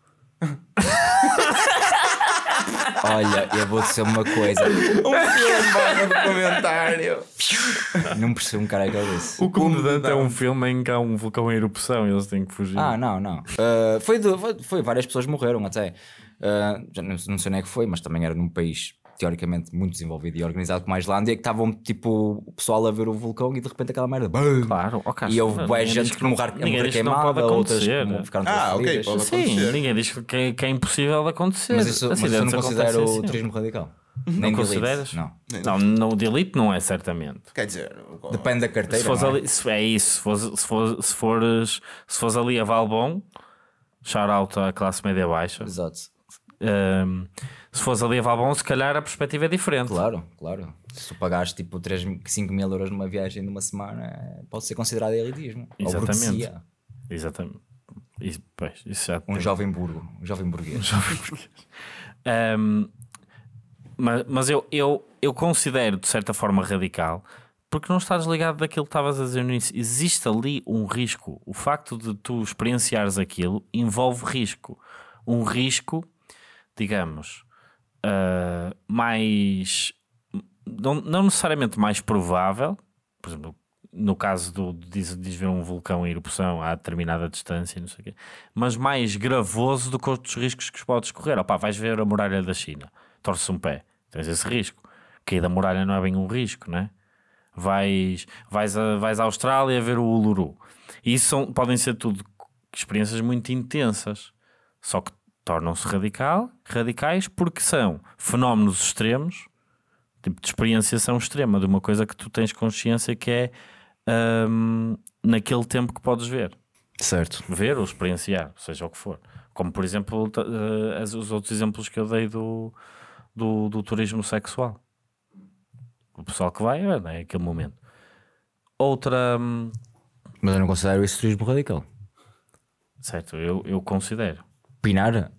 Olha, eu vou dizer uma coisa. *laughs* Um filme barra documentário. Não percebo um cara que disse. É o Dante é um filme em que há um vulcão em erupção e eles têm que fugir. Ah, não, não. Uh, foi, de, foi, foi, várias pessoas morreram até. Uh, já não, não sei onde é que foi, mas também era num país teoricamente muito desenvolvido e organizado como a Islândia, que estavam tipo o pessoal a ver o vulcão e de repente aquela merda. Bum! Claro, ok. E houve boa gente que não morrer queimada, outras que não ficaram Ah, ok, Sim, acontecer. ninguém diz que é, que é impossível de acontecer. Mas isso, mas assim, isso não considera o assim. turismo radical? Nem não consideras? Não. não. Não, o delete não é certamente. Quer dizer, depende da carteira. Se fores é? se, é isso, se fores, se fores, se fores, ali a Valbon, shout out à classe média baixa. Exato. Um, se fosse ali a Valbon, se calhar a perspectiva é diferente. Claro, claro. Se tu tipo 3, 5 mil euros numa viagem numa semana, pode ser considerado elitismo. Exatamente. Exatamente. Isso, pois, isso um jovem burgo, um jovem burguês. Um jovem burguês. um, mas mas eu, eu, eu considero de certa forma radical porque não estás ligado daquilo que estavas a dizer no início. Existe ali um risco. O facto de tu experienciares aquilo envolve risco. Um risco digamos, uh, mais. Não, não, necessariamente mais provável, por exemplo, no caso do diz, ver um vulcão em erupção a determinada distância, não sei quê, mas mais gravoso do que outros riscos que podes correr. Opá, vais ver a muralha da China, torce um pé, tens esse risco. Cair da muralha não é bem um risco, né? Vais, vais, a, vais à Austrália ver o Uluru. E isso são, podem ser tudo experiências muito intensas. Só que tornam-se radical, radicais porque são fenómenos extremos, tipo de experienciação extrema, de uma coisa que tu tens consciência que é hum, naquele tempo que podes ver. Certo. Ver ou experienciar, seja o que for. Como, por exemplo, uh, os outros exemplos que eu dei do, do, do, turismo sexual. O pessoal que vai, é aquele momento. Outra. Hum, Mas eu não considero isso turismo radical. Certo, eu, eu considero. Pinar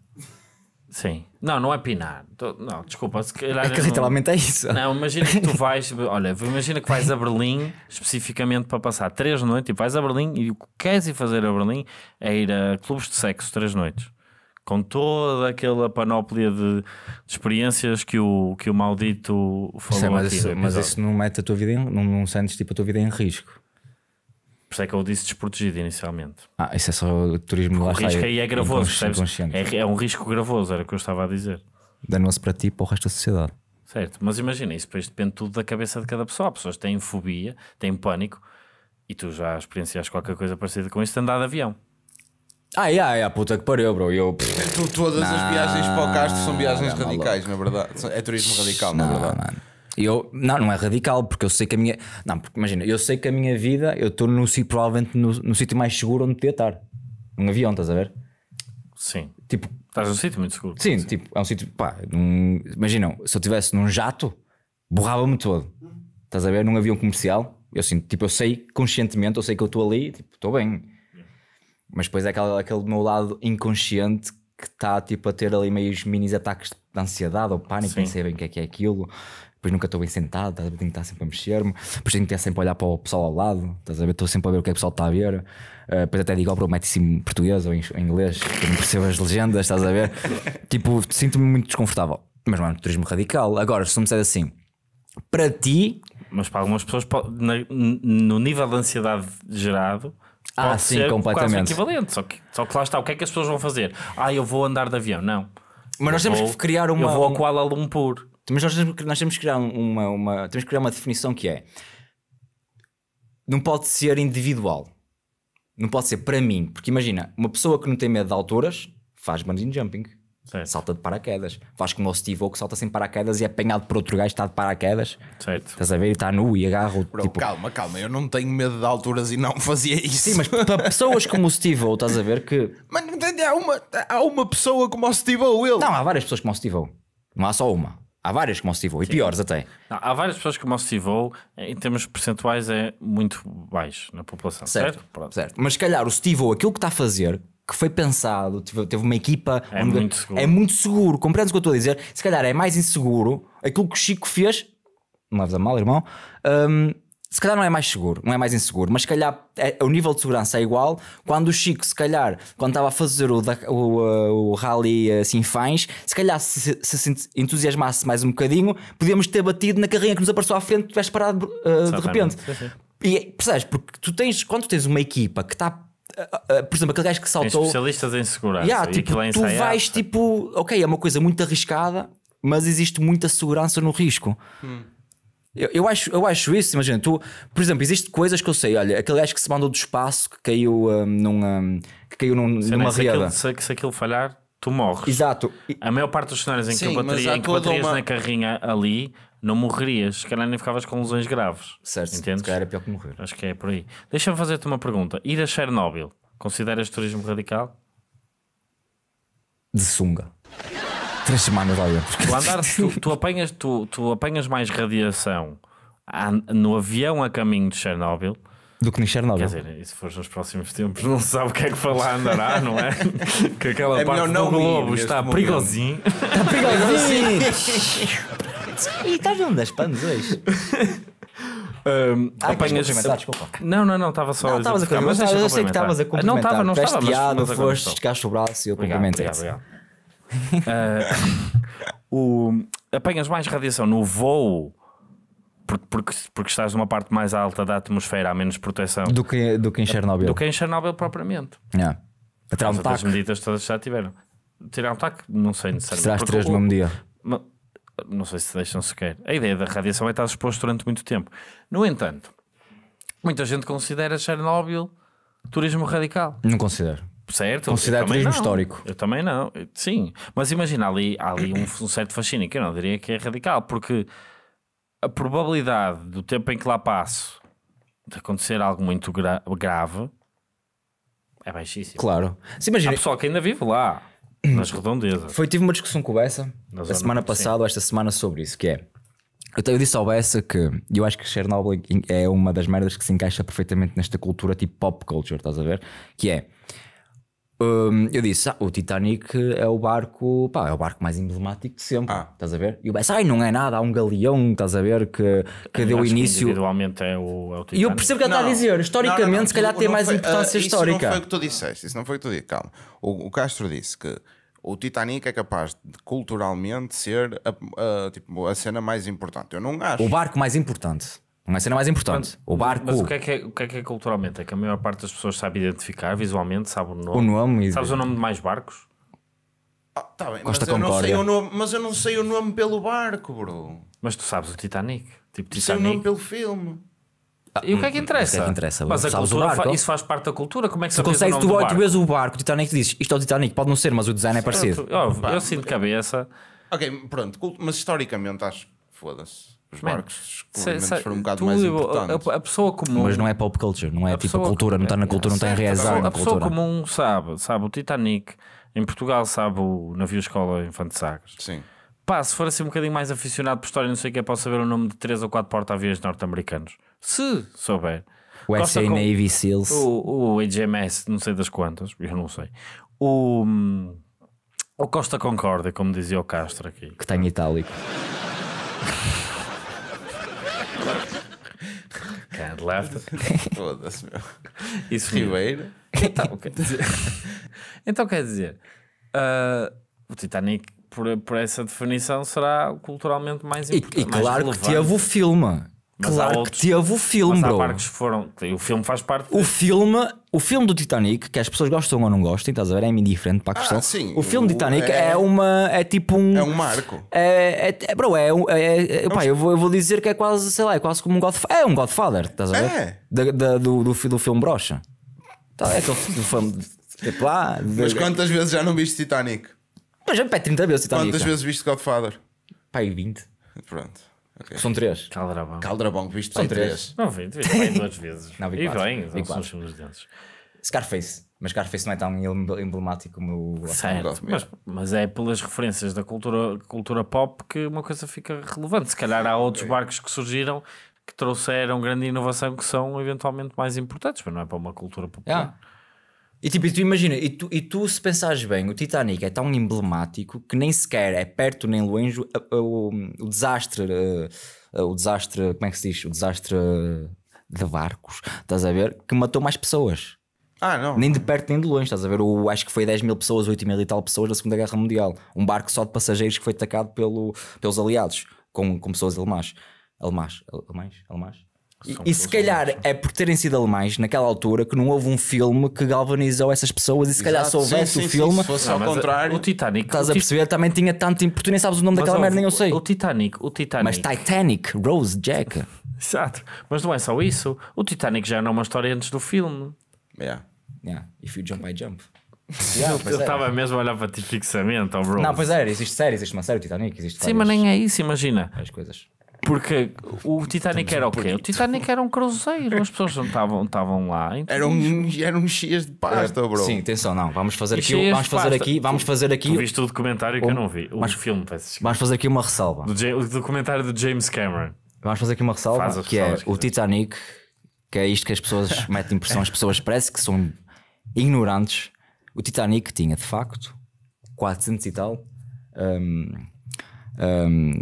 Sim. Não, não é pinar. Tô, não, desculpa. Se calhar é que literalmente não... é isso. Não, imagina que tu *laughs* vais. olha, imagina que vais a Berlim especificamente para passar três noites. E vais a Berlim e o que queres ir fazer a Berlim é ir a clubes de sexo três noites. Com toda aquela panóplia de, de experiências que o, que o maldito é, falou. Sim, mas, aqui, isso, mas isso não mete a tua vida em, não, não sentes tipo a tua vida em risco isso é que eu disse desprotegido inicialmente. Ah, isso é só turismo lá O risco aí é, é gravoso, É, é um risco gravoso, era o que eu estava a dizer. Danou-se para ti e para o resto da sociedade. Certo, mas imagina, isso depois depende tudo da cabeça de cada pessoa. Há pessoas que têm fobia, têm pânico, e tu já experienciaste qualquer coisa parecida com isso de andar de avião. Ai, ai, a puta que pariu, bro. Eu... Tu, todas as viagens para o Castro são viagens radicais, na verdade. É turismo radical, na verdade. Eu, não, não é radical, porque eu sei que a minha. Não, porque imagina, eu sei que a minha vida, eu estou no, provavelmente no, no sítio mais seguro onde podia estar. Num avião, estás a ver? Sim. Tipo, Estás num sítio muito seguro. Sim, tipo, é um sítio. Pá, num, se eu estivesse num jato, borrava-me todo. Estás a ver? Num avião comercial, eu sinto, tipo, eu sei conscientemente, eu sei que eu estou ali, tipo, estou bem. Mas depois é aquele, aquele meu lado inconsciente que está, tipo, a ter ali meios minis ataques de ansiedade ou pânico, Sim. nem sei bem o que é que é aquilo. Depois nunca estou bem sentado, estás a ver? Tenho que estar sempre a mexer-me. Depois tenho que estar sempre a olhar para o pessoal ao lado, estás a ver? Estou sempre a ver o que é que o pessoal está a ver. Uh, depois até digo, oh, bro, mete-se em português ou em, inglês, que não percebo as legendas, estás a ver? *laughs* tipo, sinto-me muito desconfortável. Mas, mano, turismo radical. Agora, se tu me disser assim, para ti. Mas para algumas pessoas, no nível de ansiedade gerado. Ah, sim, completamente. equivalente, só que, só que lá está, o que é que as pessoas vão fazer? Ah, eu vou andar de avião, não. Mas eu nós temos que criar uma. Eu vou a Kuala Lumpur. Mas nós, nós temos, que criar uma, uma, temos que criar uma definição que é. Não pode ser individual. Não pode ser para mim. Porque imagina, uma pessoa que não tem medo de alturas faz bungee jumping. Certo. Salta de paraquedas. Faz como o Steve que salta sem paraquedas e é apanhado por outro gajo está de paraquedas. Certo. Estás a ver? E está nu e agarra o tipo... Calma, calma, eu não tenho medo de alturas e não *laughs* fazia isso. Sim, mas para pessoas como o Steve O, estás a ver que. Mas há uma, há uma pessoa como o Steve ou ele. Não, há várias pessoas como o Steve Não há só uma. Há várias que mal se e piores até. Não, há várias pessoas que mal se em termos percentuais, é muito baixo na população. Certo, certo. certo. Mas se calhar o Steve aquilo que está a fazer, que foi pensado, teve, uma equipa. É muito seguro. É muito seguro, compreendes o que eu estou a dizer? Se calhar é mais inseguro aquilo que o Chico fez, não leves a mal, irmão. Um, se calhar não é mais seguro, não é mais inseguro, mas se calhar é, é, o nível de segurança é igual. Quando o Chico, se calhar, quando estava a fazer o, o, uh, o rally uh, assim fãs, se calhar se, se, se, entusiasmasse mais um bocadinho, podíamos ter batido na carrinha que nos apareceu à frente, tivesse parado uh, de repente. E percebes? Porque tu tens, quando tens uma equipa que está uh, por exemplo, aquele gajo que saltou. Especialistas em segurança. Yeah, tipo, é tu vais tipo, ok, é uma coisa muito arriscada, mas existe muita segurança no risco. Hum. Eu, eu, acho, eu acho isso, imagina, tu, por exemplo, existe coisas que eu sei, olha, aquele gajo que se mandou do espaço que caiu um, num, hum, que caiu num, numa se se, se aquilo falhar, tu morres. Exato. A maior parte dos cenários em Sim, que tu bateria, em que uma... na carrinha ali, não morrerias. Se calhar nem ficavas com lesões graves. Certo, entendes? se calhar pior que morrer. Acho que é por aí. Deixa-me fazer-te uma pergunta. Ir a Chernobyl, consideras turismo radical? De sunga. Três semanas, olha. Tu, andares, tu, tu, apanhas, tu, tu apanhas mais radiação no avião a caminho de Chernobyl do que em Chernobyl. Quer dizer, e se fores nos próximos tempos, não sabe o que é que falar andará, ah, não é? *laughs* Que aquela é parte do globo está perigosinho. Está perigosinho! *laughs* *laughs* e estás num das panos hoje. Um, ah, apanhas... desculpa, desculpa. Não, não, não, estava só não, a dizer. Mas eu sei que estavas a cumprimentar. Não estava, não estava. Mas, mas foste, o braço e eu cumprimentei. Obrigado, obrigado uh, o, apanhas mais radiação no voo porque, porque estás numa parte mais alta da atmosfera, há menos proteção do que, do que em Chernobyl. Do que em Chernobyl propriamente. Yeah. É. um As medidas todas já tiveram. Tirar um taco, não sei necessariamente. Serás três no mesmo dia. Não sei se deixam sequer. A ideia da radiação é estar exposto durante muito tempo. No entanto, muita gente considera Chernobyl turismo radical. Não considero. Certo? Considerar turismo não. histórico. Eu também não, sim. Mas imagina, ali, há ali um, um certo fascínio que eu não diria que é radical, porque a probabilidade do tempo em que lá passo de acontecer algo muito gra grave é baixíssimo. Claro. Se imagina... Há pessoal que ainda vive lá, *clears throat* nas redondezas. Foi, tive uma discussão com o Bessa na a semana passada esta semana sobre isso, que é... Eu, eu disse ao Bessa que eu acho que Chernobyl é uma das merdas que se encaixa perfeitamente nesta cultura tipo pop culture, estás a ver? Que é um, eu disse, ah, o Titanic é o barco, pá, é o barco mais emblemático de sempre, ah. estás a ver? E o Bess, ai, não é nada, há um galeão, estás a ver, que, que deu início. Que individualmente é o, é o Titanic. E eu percebo o que ele está a dizer, historicamente, não, não, não, se calhar tem mais foi, eh, importância uh, histórica. Isso não foi o que tu disseste, isso não foi o que tu disseste, calma. O, o Castro disse que o Titanic é capaz de culturalmente ser a, a, tipo, a cena mais importante. Eu não acho. O barco mais importante. Uma cena mais importante. Mas, o barco. Mas o que, é que é, o que é que é culturalmente? É que a maior parte das pessoas sabe identificar visualmente, sabe o nome. O nome Sabes o nome de mais barcos? Ah, tá bem, Costa mas, eu não sei o nome, mas eu não sei o nome pelo barco, bro. Mas tu sabes o Titanic. Tipo, Titanic. Sei o nome pelo filme. Ah, e o que é que hum, é interessa? Que é que interessa mas a cultura, barco, isso faz parte da cultura. Como é que se consegue Tu, tu vês o barco, o Titanic, dizes isto é o Titanic, pode não ser, mas o design é parecido. eu, eu, sinto de cabeça. Ok, pronto, mas historicamente acho foda-se. Os Man, se, se, foram um bocado mais A, a, pessoa comum. Mas não é pop culture, não é tipo a cultura, não está na cultura, não tem realidade A pessoa comum sabe, sabe o Titanic. Em Portugal sabe o navio escola Infante Sagres. Sim. Pá, se for assim um bocadinho mais aficionado por história, não sei o que, posso saber o nome de três ou quatro porta-aviões norte-americanos. Se souber. O SA Navy Seals. O, o HMS, não sei das quantas, eu não sei. O, o Costa Concorda como dizia o Castro aqui. Que tem itálico. *laughs* can't é, laugh. Foda-se, meu. Isso Ribeiro. Então, quer é dizer, *laughs* então quer é dizer uh, o Titanic, por, por essa definição, será culturalmente mais importante. E, e claro que teve o filme. Mas claro outros, que teve o filme, mas bro. Há que foram. O filme faz parte. O filme, o filme do Titanic, que as pessoas gostam ou não gostem, estás a ver? É indiferente para a ah, questão. Ah, sim, o filme o Titanic é, é, uma. É tipo um. É um marco. É, é, é bro, é, é. é, é pá, eu vou, eu vou dizer que é quase, sei lá, é quase como um Godfather. É um Godfather, estás a ver? É. Da, da, do, do, do filme Brocha. Tá, é aquele filme. Tipo lá. Mas quantas vezes já não viste Titanic? Mas já pede 30 vezes Titanic. Quantas vezes viste Godfather? Pai, 20. Pronto. Okay. São três. Caldrabão. Caldrabão, visto São três. Não vi, vi duas vezes. *laughs* Não, vi e quatro. bem, vi quatro. são os dentes. Scarface. Mas Scarface não é tão emblemático como o certo, mas, mas é pelas referências da cultura, cultura pop que uma coisa fica relevante. Se calhar há outros okay. barcos que surgiram que trouxeram grande inovação que são eventualmente mais importantes, mas não é para uma cultura popular. Yeah. E tipo, e tu imagina, e tu, e tu se pensares bem, o Titanic é tão emblemático que nem sequer é perto nem longe o, o, o desastre, eh, o, desastre, como é que se diz? O desastre de barcos, estás a ver? Que matou mais pessoas. Ah, não. Nem de perto nem de longe, estás a ver? O, acho que foi 10 mil pessoas, 8 mil e tal pessoas na Segunda Guerra Mundial. Um barco só de passageiros que foi atacado pelo, pelos aliados, com, com pessoas alemãs. Alemãs? Alemãs? Alemãs? E, e se calhar é por terem sido alemães naquela altura que não houve um filme que galvanizou essas pessoas e se calhar Exato, se houvesse sim, o filme. Sim, se fosse não, ao eh, contrário. O Titanic. Estás a perceber? Titanic, também tinha tanto. importância nem sabes o nome daquela merda, nem eu sei. O Titanic, o Titanic. Mas Titanic, Rose Jack. Exato. Mas não é só isso. O Titanic já era é uma história antes do filme. Yeah. Yeah. If you jump, I jump. *laughs* Yeah, eu estava é. mesmo a olhar para ti fixamente, oh Não, pois é, existe série, existe uma série, o Titanic, existe Sim, várias... mas nem é isso, imagina. As coisas. Porque o Titanic era o quê? O Titanic era um cruzeiro, as pessoas não estavam, lá. Então... Eram, eram cheias de pasta, bro. Sim, atenção, não. Vamos fazer aqui, vamos fazer aqui, vamos fazer aqui. Tu viste o documentário que eu não vi, o mas, filme, peço Vamos fazer aqui uma ressalva. Do, o documentário do James Cameron. Vamos fazer aqui uma ressalva, Faz que é o Titanic, que é isto que as pessoas *laughs* metem impressão, as pessoas parecem que são ignorantes. O Titanic tinha, de facto, 400 e tal. Um, um,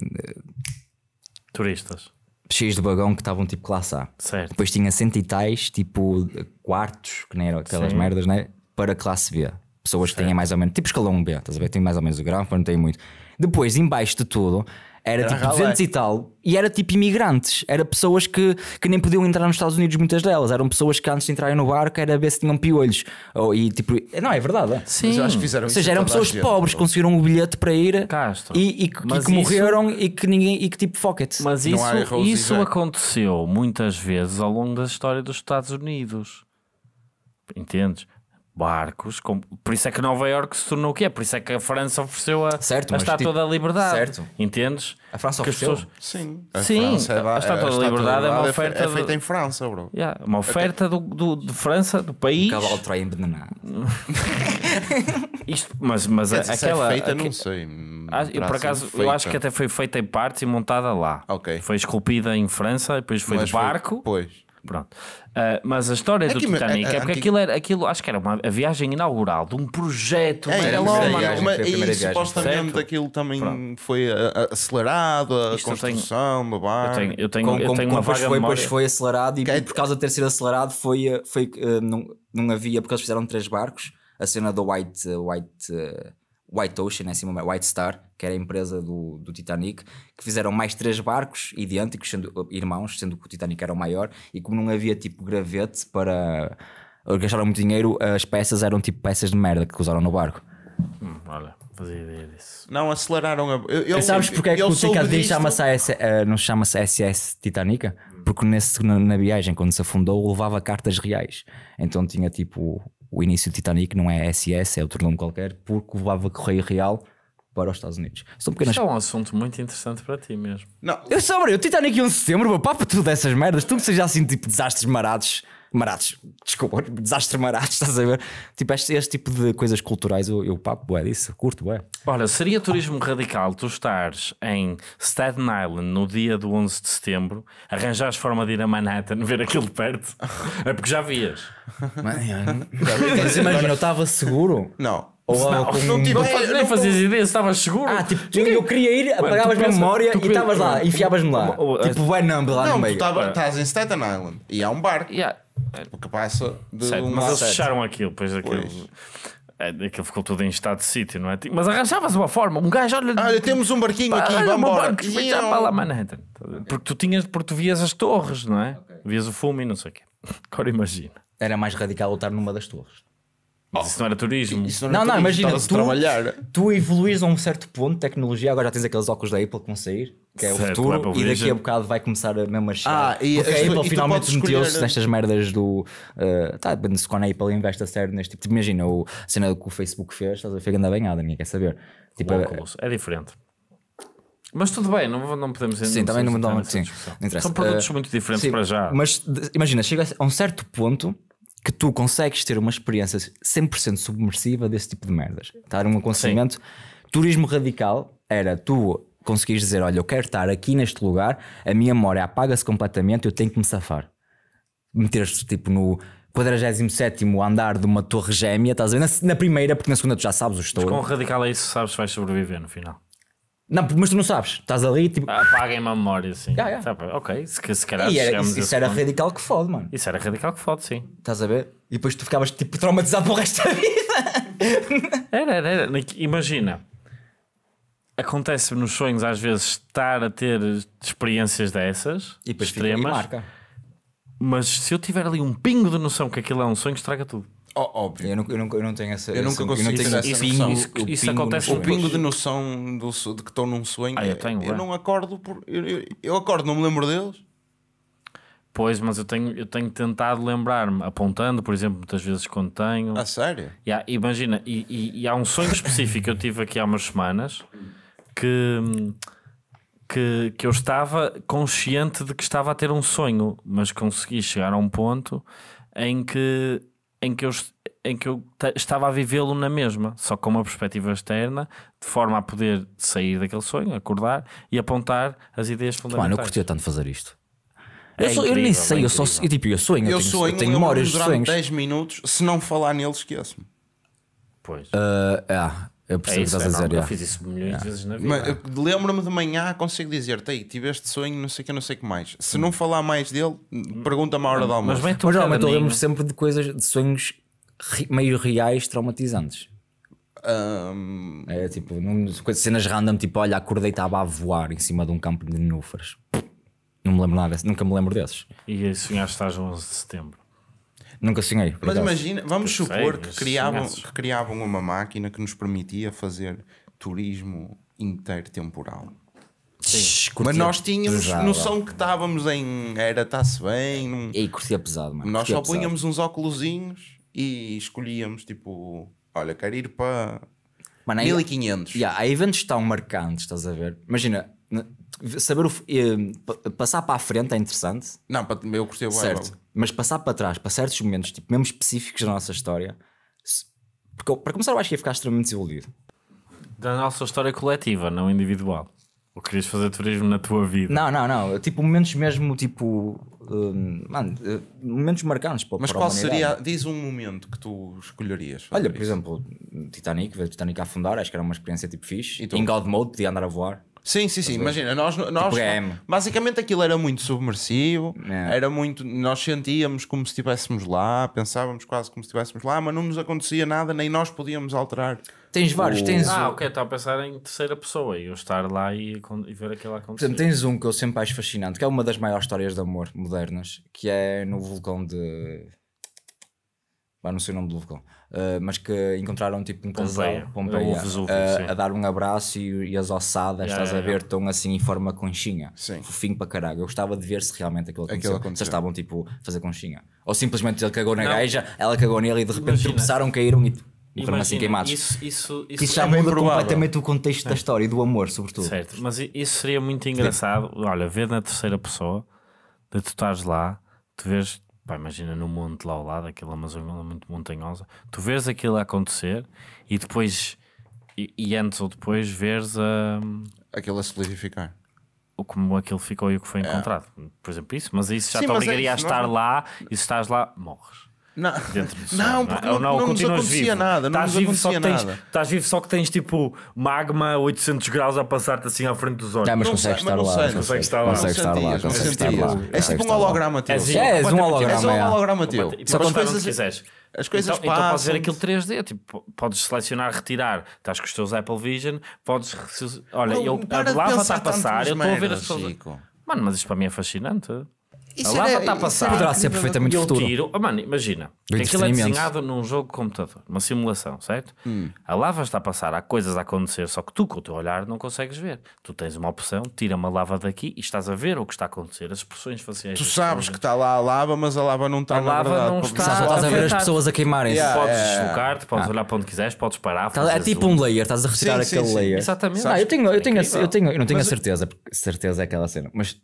Turistas. Cheios de vagão que estavam tipo classe A. Certo. Depois tinha cento e tais, tipo quartos, que nem eram aquelas Sim. merdas, né? Para classe B. Pessoas certo. que têm mais ou menos, tipo escalão B, estás a ver? Tem mais ou menos o grau, mas não tem muito. Depois, embaixo de tudo, era, era tipo ralé. 200 e tal. E era tipo imigrantes. Era pessoas que, que nem podiam entrar nos Estados Unidos, muitas delas. Eram pessoas que antes de entrarem no barco era ver se tinham piolhos. Ou, e tipo, é, não, é verdade. É. Sim. Mas eu acho que fizeram Ou seja, eram pessoas pobres que conseguiram o bilhete para ir Castro. e, e, que, e que isso... morreram e que ninguém e que tipo fuck it. Mas isso, isso aconteceu muitas vezes ao longo da história dos Estados Unidos. Entendes? barcos, com... por isso é que Nova Iorque se tornou o que é, por isso é que a França ofereceu a, certo, a Estátua tipo, da Liberdade, certo. entendes? A França ofereceu? Pessoas... Sim, a, Sim a, a, é Estátua a, da Liberdade é uma é oferta... É feita em França, bro. Yeah, uma oferta do, do, de França, do país... Um cavalo de envenenado. Isto, mas, mas é, aquela... É feita, não sei. Ah, eu, por acaso, feita. eu acho que até foi feita em partes e montada lá. Okay. Foi esculpida em França, depois foi mas de barco... Foi, pois. Pronto. Uh, mas a história do Titanic é porque aquilo era aquilo, acho que era uma, a viagem inaugural de um projeto. É, era logo, viagem, uma, e supostamente certo? aquilo também Pronto. foi ah, ah, acelerado, a Isto construção do barco Eu tenho, eu tenho, com, eu tenho com, uma vaga foi, depois foi acelerado e, por causa de ter sido acelerado foi, foi não, não havia, porque eles fizeram três barcos, a cena do White, White White Ocean, né, em cima White Star, que era a empresa do, do Titanic, que fizeram mais três barcos idênticos, sendo uh, irmãos, sendo que o Titanic era o maior, e como não havia tipo gravete para uh, gastaram muito dinheiro, as peças eram tipo peças de merda que usaram no barco. Hum, olha, fazia ideia disso. Não, aceleraram a. Eu, eu, Sabes porque é que o eh, Titanic chama-se uh, não chama-se SS Titanica? Porque nesse, na, na, viagem, quando se afundou, levava cartas reais. Então tinha tipo o início do Titanic não é SS, é outro nome qualquer, porque levava correio real para os Estados Unidos. São pequenas... Isto é um assunto muito interessante para ti mesmo. Não. Eu sobre o Titanic é de setembro, meu papo, tudo dessas merdas, tudo que seja assim, tipo desastres marados desculpa, *laughs* desastre maratos, estás a ver? Tipo, este, este tipo de coisas culturais, eu, eu papo, é disso, curto, é Olha, seria turismo radical tu estares em Staten Island no dia do 11 de setembro, arranjares forma de ir a Manhattan, ver aquilo de perto? É porque já vias. Mas imagina, eu estava seguro. Não, ou não, com... não, tipo, não faz, nem fazias ideia, estavas seguro. Ah, tipo, Ninguém... eu queria ir, apagavas a memória tu, e estavas lá, enfiavas-me lá. Ou, tipo, vai number lá não, no meio. Não, estás em Staten Island e há um barco. Yeah. O que passa de certo, um Mas eles fecharam aquilo, depois daquilo. É, aquilo ficou tudo em estado de sítio, não é? Tipo, mas arranjavas uma forma. Um gajo, olha. Olha, temos um barquinho pá, aqui, olha, vamos embora. Barco, e eu... para lá, Manhattan. Porque tu, tinhas, porque tu vias as torres, não é? Okay. Vias o fumo e não sei o quê. *laughs* Agora imagina. Era mais radical lutar numa das torres isso não era turismo. Isso não, era não, turismo. não, imagina, tu, trabalhar. tu evoluís a um certo ponto, tecnologia, agora já tens aqueles óculos da Apple que vão sair, que é certo, o futuro, e daqui Vision. a bocado vai começar a mesma chegar. Ah, e, porque a Apple e finalmente meteu-se né? nestas merdas do. Uh, tá, se quando a Apple investe a sério neste tipo, tipo. Imagina o, a cena que o Facebook fez, estás a ver, anda banhada, ninguém quer saber. Tipo, eh, óculos, é diferente. Mas tudo bem, não, não podemos Sim, também não, não, não, não, não, São produtos uh, muito diferentes sim, para já. Mas imagina, chega a um certo ponto que tu consegues ter uma experiência 100% submersiva desse tipo de merdas. Tá dar um acontecimento. Sim. Turismo radical era tu conseguires dizer: Olha, eu quero estar aqui neste lugar, a minha memória apaga-se completamente, eu tenho que me safar. meteres te tipo no 47 andar de uma torre gêmea, estás a ver? Na, na primeira, porque na segunda tu já sabes o estou. Mas com o radical é isso, sabes que vais sobreviver no final. Não, mas tu não sabes, estás ali tipo. Ah, apaguem-me a memória, sim. yeah. Sabe? Tá ok, se, se calhar e era, isso, isso era radical que fode, mano. Isso era radical que fode, sim. Estás a ver? E depois tu ficavas tipo traumatizado para o resto da vida. era, era, era. Imagina, acontece nos sonhos às vezes estar a ter experiências dessas e extremas. Mas se eu tiver ali um pingo de noção que aquilo é um sonho, estraga tudo. Ó- óbvio. Eu nunca, eu nunca, eu não tenho essa. Eu nunca essa- consegui não tenho essa noção. Isso- isso pingo acontece O pingo de noção do, de que estou num sonho. Ah, eu tenho, não acordo por. Eu, eu- eu acordo, não me lembro deles. Pois, mas eu tenho, eu tenho tentado lembrar-me, apontando, por exemplo, muitas vezes quando tenho. A sério? Yeah, imagina, e, e- e há um sonho específico que eu tive aqui há umas semanas que, que, que eu estava consciente de que estava a ter um sonho, mas consegui chegar a um ponto em que em que eu, em que eu estava a vivê-lo na mesma, só com uma perspectiva externa, de forma a poder sair daquele sonho, acordar e apontar as ideias fundamentais. Mano, eu curtia tanto fazer isto. É eu, sou, incrível, eu, nem sei, é eu, só, eu, tipo, eu sonho, eu, eu tenho, sonho, tenho memórias de sonhos. 10 minutos, se não falar nele, esqueço-me. Pois. Uh, é. Eu percebo é isso, que estás é, a dizer. Não, Eu fiz isso milhões de vezes na vida. Eh, lembro-me de manhã, consigo dizer-te, tive este sonho, não sei o que, não sei o que mais. Se não falar mais dele, pergunta-me à hora do almoço. Mas, bem, mas já eu lembro sempre de coisas, de sonhos meio reais, traumatizantes. Um... É tipo, num, cenas random, tipo, olha, acordei e estava a voar em cima de um campo de nufras. Não me lembro nada, nunca me lembro desses. E sonhaste estás 11 de setembro. Nunca sonhei. Mas imagina, vamos Porque supor sei, que, criavam, que criavam uma máquina que nos permitia fazer turismo intertemporal. Sim, mas nós tínhamos pesado. noção que estávamos em era está-se bem. Num... E curtia pesado, mano. Nós só punhamos pesado. uns óculosinhos e escolhíamos tipo, olha, quero ir para mano, aí, 1500. Yeah, há eventos tão marcantes, estás a ver? Imagina, saber o, eh, passar para a frente é interessante. Não, eu curti o Certo, mas passar para trás, para certos momentos, tipo, mesmo específicos da nossa história, porque para começar, eu acho que ia ficar extremamente desiludido. Da nossa história coletiva, não individual. Ou querias fazer turismo na tua vida? Não, não, não. Tipo, momentos mesmo, tipo. Hum, mano, eh, momentos marcantes. Para, Mas para qual seria. Diz um momento que tu escolherias. Olha, por isso. exemplo, Titanic, ver Titanic a afundar, acho que era uma experiência tipo fixe. Em God Mode, podia andar a voar. Sim, sim, sim. Imagina, nós, nós tipo basicamente aquilo era muito submersivo, é. era muito. Nós sentíamos como se estivéssemos lá, pensávamos quase como se estivéssemos lá, mas não nos acontecia nada, nem nós podíamos alterar. Tens vários, o... tens Ah, ok, estava a pensar em terceira pessoa e eu estar lá e, e ver aquilo acontecer. Portanto, tens um que eu sempre acho fascinante, que é uma das maiores histórias de amor modernas, que é no vulcão de. vai não sei o nome do vulcão. Eh, mas que encontraram tipo um casal Pompeia, é Vesúvio, eh, a dar um abraço e, e as ossadas, yeah, estás yeah, a ver, estão yeah. assim em forma conchinha. Sim. Fofinho para caralho. Eu gostava de ver se realmente aquilo aconteceu. Aquilo aconteceu. Se estavam tipo a fazer conchinha. Ou simplesmente ele cagou na não. gaja, ela cagou nele e de repente Imagina. tropeçaram, caíram e foram assim queimados. Isso, isso, isso, isso é já é muda completamente o contexto é. da história e do amor, sobretudo. Certo, mas isso seria muito engraçado. Sim. Olha, ver na terceira pessoa, de tu estás lá, tu vês pá, imagina no monte lá ao lado, aquela é Amazônia muito montanhosa, tu vês aquilo acontecer e depois, e, e antes ou depois, vês a. Aquilo a solidificar. como aquilo ficou e o que foi é. encontrado. É. Por exemplo, isso, mas isso já Sim, te é obrigaria é isso, a estar não... lá e se estás lá, morres. Não, é? porque não, não, não, não nos acontecia vivo. nada. Não estás, vivo só que tens, nada. estás vivo só que tens tipo magma 800 graus a passar-te assim à frente dos olhos. Não, mas consegues estar lá. Consegues estar lá. Consegues estar lá. É tipo um holograma teu. É, assim, é é tipo um holograma é. teu. Só tipo, tipo, quando quiseres. As coisas então, passam. Então podes ver aquilo 3D, tipo, podes selecionar retirar. Estás com os teus Apple Vision, podes. Olha, eu, a lava está a passar, eu estou a ver as pessoas. Mano, mas isto para mim é fascinante. Isso a lava está a passar. Poderá ser perfeitamente eu futuro. Tiro, oh, ah, mano, imagina. Aquilo é desenhado num jogo de computador, uma simulação, certo? Hum. A lava está a passar, há coisas a acontecer, só que tu com o teu olhar não consegues ver. Tu tens uma opção, tira uma lava daqui e estás a ver o que está a acontecer, as expressões faciais. Tu sabes que está lá a lava, mas a lava não está a lava verdade, não está. Só estás a ver as pessoas a queimarem-se. Yeah, podes yeah, deslocar-te, podes ah. olhar para onde quiseres, podes parar. Tá, é tipo um layer, estás a retirar sim, aquele sim, sim. layer. Exatamente. eu tenho, eu tenho, eu tenho, eu não tenho a certeza, certeza é aquela cena, mas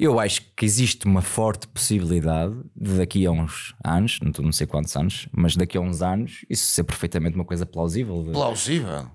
eu acho que existe uma forte possibilidade de daqui a uns anos, não, sei quantos anos, mas daqui a uns anos, isso ser perfeitamente uma coisa plausível. De... Plausível?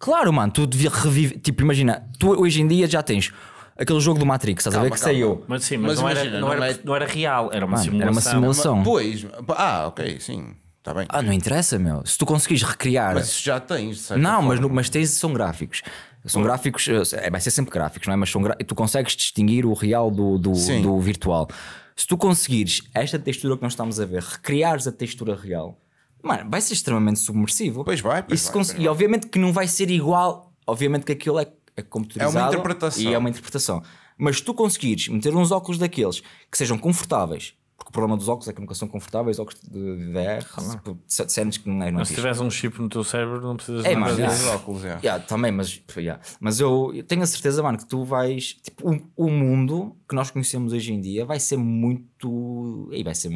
Claro, mano, tu devia reviver. Tipo, imagina, tu hoje em dia já tens aquele jogo do Matrix, estás calma, a ver que calma. saiu. Mas sim, mas, mas não, imagina, era, não, era, é- não, era, real, era uma mano, simulação. Era uma simulação. Pois, ah, ok, sim. Tá bem. Ah, não interessa, meu. Se tu conseguires recriar. Mas isso já tens. Não, mas, mas tens são gráficos. São gráficos, é, vai ser sempre gráficos, não é? Mas são tu consegues distinguir o real do, do, do virtual. Se tu conseguires esta textura que nós estamos a ver, recriares a textura real, mano, vai ser extremamente submersivo. Pois vai, pois e, vai, pois e obviamente que não vai ser igual, obviamente que aquilo é, é computadorizado. É uma interpretação. E é uma interpretação. Mas se tu conseguires meter uns óculos daqueles que sejam confortáveis, porque o problema dos óculos é que nunca são confortáveis, óculos de, VR, ah, se, sentes é que não é. Não é mas se tivesse um chip no teu cérebro, não precisas é, mais yeah. de é. óculos. Yeah. Yeah, também, mas, yeah. mas eu, eu, tenho a certeza, mano, que tu vais. Tipo, o, o, mundo que nós conhecemos hoje em dia vai ser muito. E vai ser.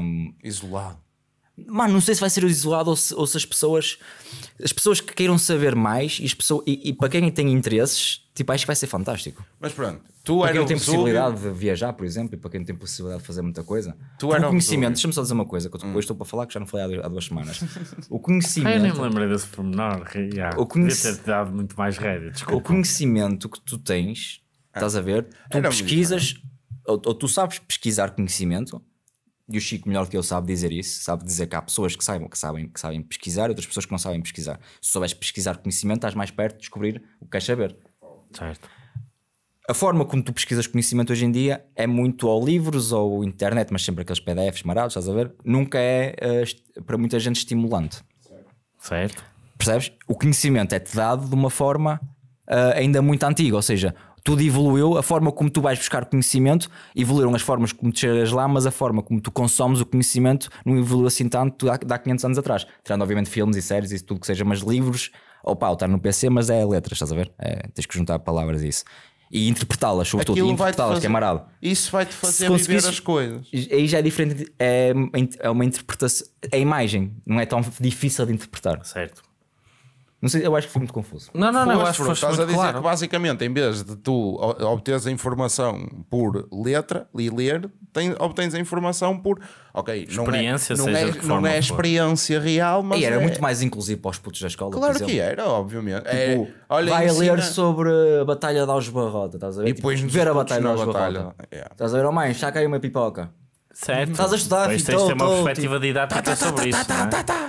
Isolado. Mano, não sei se vai ser isolado ou se, ou se as pessoas as pessoas que queiram saber mais e, as pessoas, e, e, para quem tem interesses, tipo, acho que vai ser fantástico. Mas pronto, tu para quem tem possibilidade de viajar, por exemplo, e para quem tem possibilidade de fazer muita coisa, tu o conhecimento, deixa-me só dizer uma coisa que eu hum. estou para falar que já não falei há, duas semanas. *laughs* O conhecimento. Ah, eu nem me lembrei desse pormenor, yeah, o conhec... ter dado muito mais rédea, O conhecimento que tu tens, estás ah. a ver, tu pesquisas, é? ou, ou tu sabes pesquisar conhecimento e o Chico melhor que eu sabe dizer isso, sabe dizer que há pessoas que sabem, que sabem, que sabem pesquisar e outras pessoas que não sabem pesquisar. Se souberes pesquisar conhecimento, estás mais perto de descobrir o que queres saber. Certo. A forma como tu pesquisas conhecimento hoje em dia é muito ou livros ou internet, mas sempre aqueles PDFs marados, estás a ver? Nunca é uh, para muita gente estimulante. Certo. Percebes? O conhecimento é-te dado de uma forma uh, ainda muito antiga, ou seja, tudo evoluiu, a forma como tu vais buscar conhecimento, evoluíram as formas como tu chegas lá, mas a forma como tu consomes o conhecimento não evoluiu assim tanto de há 500 anos atrás. Tirando, obviamente, filmes e séries e tudo que seja, mas livros, ou pá, estar no PC, mas é letras, estás a ver? É, tens que juntar palavras e isso. E interpretá-las, sobretudo, Aquilo e interpretá-las, que é marado. Isso vai-te fazer viver as coisas. Aí já é diferente, é, é uma interpretação, é imagem, não é tão difícil de interpretar. Certo. Não sei, eu acho que foi muito confuso. Não, não, não, eu acho que foste estás a dizer claro. que basicamente, em vez de tu obteres a informação por letra e ler, tem, obtens a informação por ok, experiência, não é, não é, não é experiência é, é for. real, mas. E era é... muito mais inclusivo para os putos da escola. Claro que era, obviamente. Tipo, é, olha, vai ensina... ler sobre a Batalha da Algebarrota, estás a ver? E depois tipo, ver a Batalha da Algebarrota. Estás a ver? Ou mais, saca aí uma pipoca. Certo. Estás a estudar, Mas tens de então, ter uma perspectiva didática sobre isso.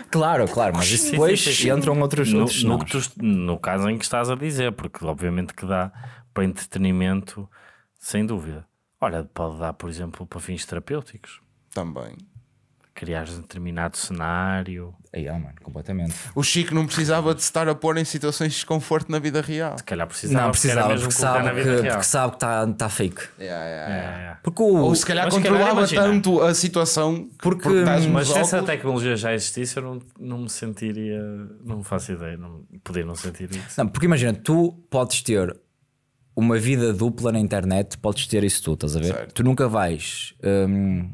Claro, claro, mas isso depois entram outros no, no, tu, no caso em que estás a dizer, porque obviamente que dá para entretenimento, sem dúvida. Olha, pode dar, por exemplo, para fins terapêuticos. Também. Criar um determinado cenário. Aí é, mano, completamente. O Chico não precisava de estar a pôr em situações de desconforto na vida real. Se calhar precisava. Não, precisava, porque, porque sabe, que, porque sabe que está tá fake. Yeah, yeah, yeah. É, é, é. Porque o, Ou se calhar controlava calhar, tanto a situação porque, porque mas, se essa tecnologia já existisse, eu não, não me sentiria. Não faço ideia, não, poderia não sentir isso. Não, porque imagina, tu podes ter uma vida dupla na internet, podes ter isso tudo, estás a ver? Certo. Tu nunca vais. Hum,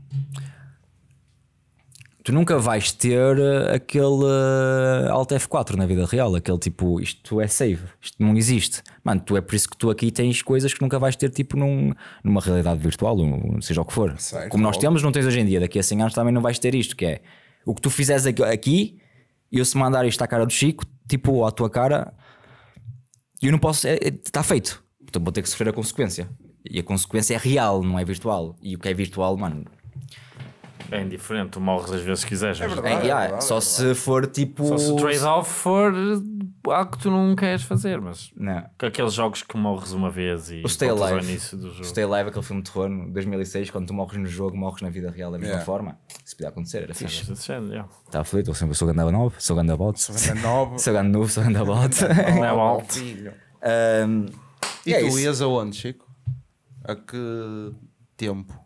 tu nunca vais ter eh, aquele eh, Alt F4 na vida real, aquele tipo, isto é save, isto não existe. Mano, tu é por isso que tu aqui tens coisas que nunca vais ter tipo num, numa realidade virtual, um, seja o que for. Como nós óbvio. temos, não tens hoje em dia, daqui a 100 anos também não vais ter isto, que é o que tu fizeres aqui, eu se mandar isto à cara do Chico, tipo, à tua cara, eu não posso, está é, é, tá feito. Então vou ter que sofrer a consequência. E a consequência é real, não é virtual. E o que é virtual, mano, é indiferente, tu morres às vezes se quiseres. É verdade, é, yeah, é verdade, só é se for tipo. Só se o trade-off for eh, algo que tu não queres fazer, mas. Não. Aqueles jogos que morres uma vez e. O Stay Alive. Início do jogo. O Stay Alive, aquele filme de terror, 2006, quando tu morres no jogo, morres na vida real da mesma yeah. forma. Se puder acontecer, era fixe. Está aflito, eu sempre sou ganda novo, sou ganda bot. Sou ganda novo. *laughs* sou ganda novo, sou ganda bot. Não é Um, e, e é tu isso. ias aonde, Chico? A que tempo?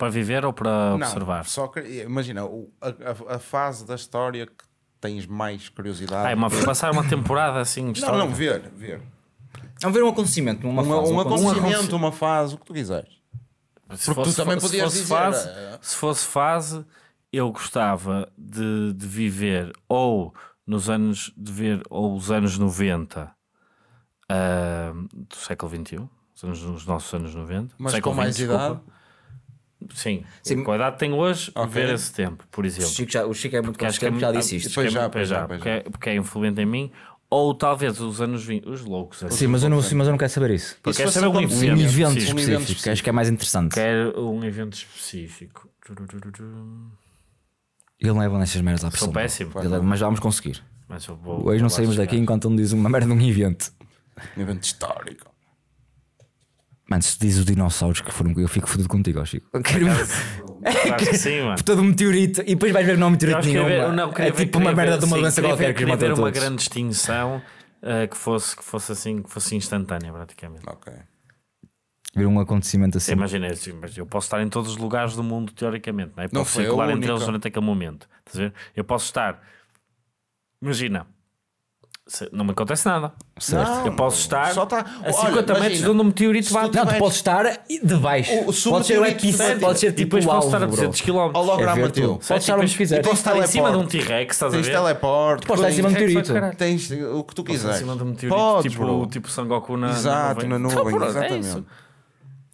Para viver ou para não, observar? Só que, imagina, a, a, a, fase da história que tens mais curiosidade. Ah, é uma, *laughs* passar uma temporada assim. Não, não, ver, ver. Não é ver um acontecimento, uma, uma fase, um, acontecimento, uma fase, o que tu quiseres. Se Porque fosse, tu também podias dizer. Fase, é, é. se fosse fase, eu gostava de, de viver ou nos anos de ver ou os anos 90 uh, ah, do século XXI, nos nossos anos 90, mas século com mais 20, idade. Sim, Sim. com a idade que tenho hoje, okay. ver esse tempo, por exemplo. O Chico, já, o Chico é muito consistente, é, já disse isto. Pois é já, pois já, porque, é, porque é influente em mim. Ou talvez os anos 20, os loucos. Assim, sim, mas eu não, sim, mas eu não quero saber isso. quero saber um, um, evento, um, evento específico, específico. acho que é mais interessante. Quero um evento específico. Ele leva é nessas merdas à pessoa. Sou péssimo. Leva, é- mas vamos conseguir. Mas Hoje não saímos daqui enquanto não diz uma merda num evento. Um evento histórico. Mano, se diz os dinossauros que foram, eu fico fodido contigo, ó Chico. Eu quero... Acho que sim, mano. Todo um meteorito, e depois vais ver que não um meteorito nenhum. é tipo uma merda de uma sim, doença qualquer ver, que matou uma grande extinção uh, que, fosse, que fosse assim, que fosse instantânea praticamente. Ok. Ver um acontecimento assim. Imagina, eu posso estar em todos os lugares do mundo, teoricamente, não é? Eu posso não é circular entre eles durante aquele momento. Estás a ver? Eu posso estar. Imagina, não me acontece nada. Não, eu posso estar só tá, a 50 olha, metros de onde o meteorito vai. Não, tu podes estar de baixo. O, o pode ser o equipe, pode ser tipo depois alvo, estar a 200 km. Ao holograma é teu. Pode estar onde quiseres. Posso estar em cima de um T-Rex, estás a ver? Tens teleporte. Podes estar em cima de um meteorito. Tens o que tu quiseres. em cima de um meteorito, tipo, tipo Sangoku na Exato, na tá, nuvem. É exatamente. Eu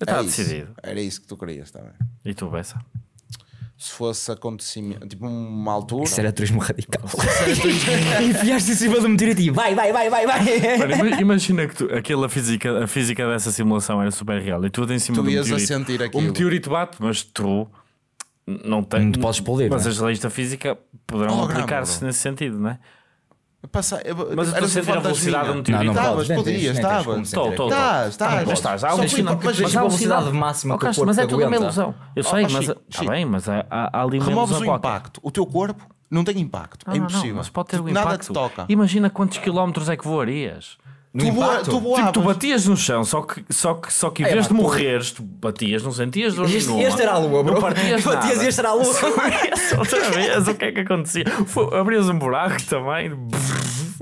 estava é decidido. Era isso que tu querias também. Tá e tu, Bessa? se fosse acontecimento, tipo uma altura. Isso era turismo radical. *laughs* Enfiaste em cima do meteorito e vai, vai, vai, vai, vai. imagina que tu, aquela física, a física dessa simulação era super real e tu em cima tu do ias a sentir aquilo. O meteorito bate, mas tu não tens. Não te podes explodir. Mas é? as leis da física poderão oh, aplicar-se nesse sentido, não é? Passa, mas era você era velocidade onde não, não estavas, podias, estavas. Estás, estás. Mas estás, há um Mas a velocidade máxima que o corpo Mas é tudo uma ilusão. Eu sei, ah, mas está bem, mas há ali uma Removes o impacto, o teu corpo não tem impacto, é impossível. Mas pode ter impacto. Nada te toca. Imagina quantos quilómetros é que voarias tu, boa, tu Tipo, tu batias no chão, só que, só que, só que em vez de morreres, tu batias, não sentias dor este, nenhuma. Este era a lua, bro. Não partias *laughs* batias e este era a lua. outra vez, o que é que acontecia? abrias um buraco também.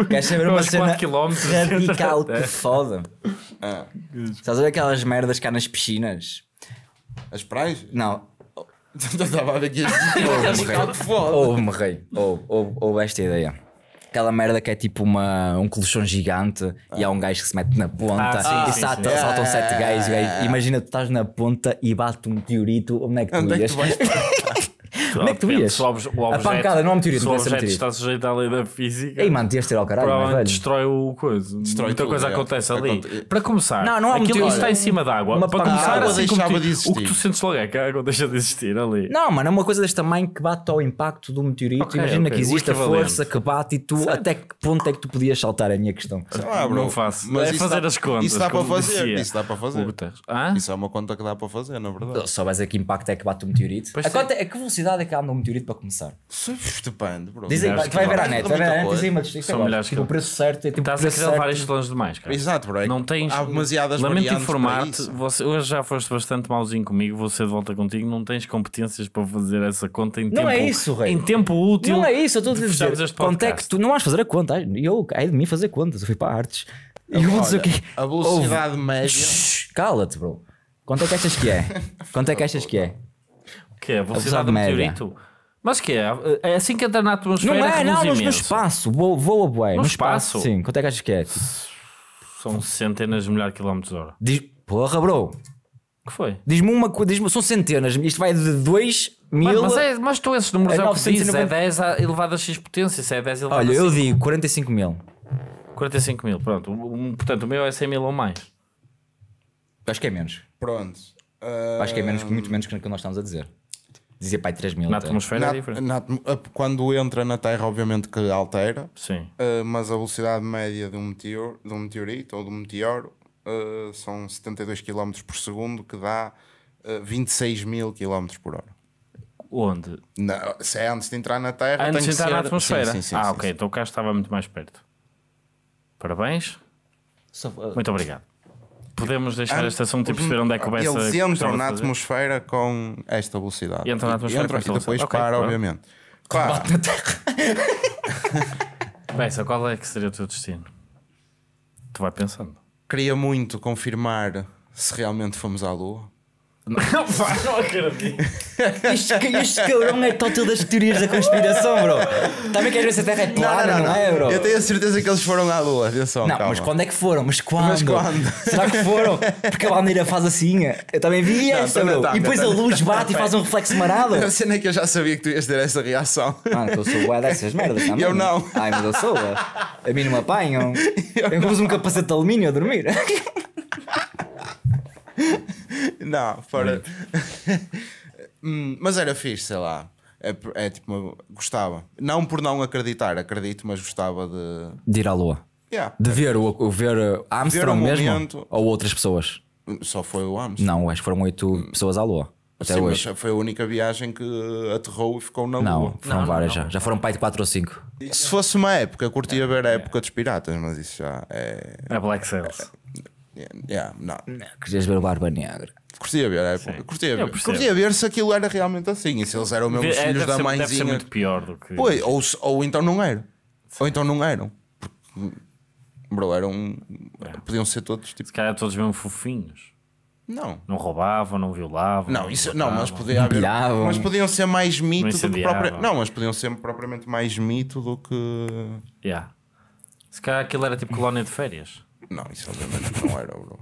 Queres saber uma cena radical que *laughs* foda? Ah. Estás a ver aquelas merdas cá nas piscinas? As praias? Não. *laughs* Estava a ver aqui as... Ou me rei. Ou, ou, ou esta ideia aquela merda que é tipo uma, um colchão gigante ah. e há um gajo que se mete na ponta ah, sim, e sim, sim. saltam sete gajos. Imagina, tu estás na ponta e bate um teorito, onde é que tu Onde ias? É que tu vais *laughs* Como é que tu vias? a pancada, não há é meteorito. Se o objeto meteorito. está sujeito à lei da física. E manter-se ter ao caralho. destrói o coisa. Destrói Muita coisa é. acontece ali. Para começar, não, não há aquilo está em cima da água. Para começar, assim o que tu sentes logo é que a água deixa de existir ali. Não, mano, é uma coisa deste tamanho que bate ao impacto do meteorito. Imagina que existe a força que bate e tu, até que ponto é que tu podias saltar? É a minha questão. Não faço. Mas é fazer as contas. Isso dá para fazer. Isso dá para fazer. Isso é uma conta que dá para fazer, na verdade. Só vais a que impacto é que bate o meteorito. A é. conta é que velocidade é que anda um meteorito para começar? Estupendo, bro. Dizem que vai ver à net, vai ver à net, é São melhores que tipo, o preço certo é tipo. Estás a querer levar isto longe demais, cara. Exato, bro. É não tens. Há demasiadas Lamento informar-te, hoje já foste bastante mauzinho comigo, vou ser de volta contigo. Não tens competências para fazer essa conta em tempo. Não é isso, rei. Em tempo útil. Não é isso, eu estou a dizer. Quanto é que tu não vais fazer a conta? Eu, é de mim fazer contas, eu fui para artes. E eu vou dizer o quê? A velocidade média. Cala-te, bro. Quanto é que achas que é? *laughs* Quanto é que achas que é? Que é, você está de meteorito? Mas que é? É assim que entra na atmosfera? Não é, não, mas no espaço. Voa, voa No, no espaço? espaço? Sim, quanto é que achas que é? São centenas de milhares de quilómetros hora. Diz, porra, bro. que foi? Diz-me uma coisa, diz são centenas, isto vai de 2 mil. Mas, é, mas tu esses números é, é o que dizes, é 10 elevado a x potência, se é 10 elevado Olha, a eu digo 45 mil. 45 mil, pronto. portanto, o meu é 100 mil ou mais. Acho que é menos. Pronto. Acho que é menos, muito menos que o que nós estamos a dizer dizer pai 3 mil. Na então. atmosfera é na, é diferente. Na, eh, quando entra na Terra, obviamente que altera. Sim. Uh, mas a velocidade média de um, meteor, de um meteorito ou de um meteoro uh, são 72 km por segundo, que dá uh, 26 mil km por hora. Onde? Na, se é antes de entrar na Terra, antes de entrar ser... na atmosfera. Sim, sim, sim, ah, ok. Então o cá estava muito mais perto. Parabéns. Só... Muito obrigado. Podemos deixar ah, este assunto e perceber onde é que começa Eles entram na atmosfera com esta velocidade. Entram na tipo, atmosfera entram, com esta e depois okay, para, obviamente. Claro. Bate na terra. Bessa, qual é que seria o teu destino? Tu vai pensando. Queria muito confirmar se realmente fomos à Lua. Não, pá, não Este, este cabrão é total das teorias da conspiração, bro. Também queres ver se a Terra é plana, não, não, não. não é, bro? Eu tenho a certeza que eles foram à Lua, viu só. Não, calma. mas quando é que foram? Mas quando? Mas quando? Será que foram? Porque a bandeira faz assim. Eu também vi isso esta, bro. Tá, e depois tá, a luz tá, bate e faz um reflexo marado. A cena é que eu já sabia que tu ias ter essa reação. Mano, eu sou bué dessas merdas também. Eu não. Ai, mas eu sou. A mim não me apanham. Eu, eu uso um capacete de alumínio a dormir não, fora. *laughs* Hum, mas era fixe, sei lá. É, é tipo, gostava. Não por não acreditar, acredito, mas gostava de. De ir à lua. Yeah, de é ver, o, o, ver uh, Armstrong ver mesmo momento... ou outras pessoas. Só foi o Armstrong? Não, acho que foram oito hum. pessoas à lua. Até Sim, hoje. foi a única viagem que aterrou e ficou na não, Foram não, várias não, já. Já foram pai de 4 ou 5. Se fosse uma época, curtia é, ver a é. época é. dos piratas, mas isso já é. É Black Sails. É, Yeah, não. não. Querias ver o Barba Negra. Curtia ver, é, curtia ver. Curtia ver se aquilo era realmente assim. E se eles eram mesmo os é, filhos da ser, mãezinha. Deve ser muito pior do que. Pois, ou, ou então não eram. Sim. Ou então não eram. Porque, bro, eram. É. Podiam ser todos tipo. Se calhar todos mesmo fofinhos. Não. Não roubavam, não violavam. Não, isso, não, mas podia haver, Mas podiam ser mais mito do que Não, mas podiam ser propriamente mais mito do que. Yeah. Se calhar aquilo era tipo colónia de férias. Não, isso obviamente não era, bro.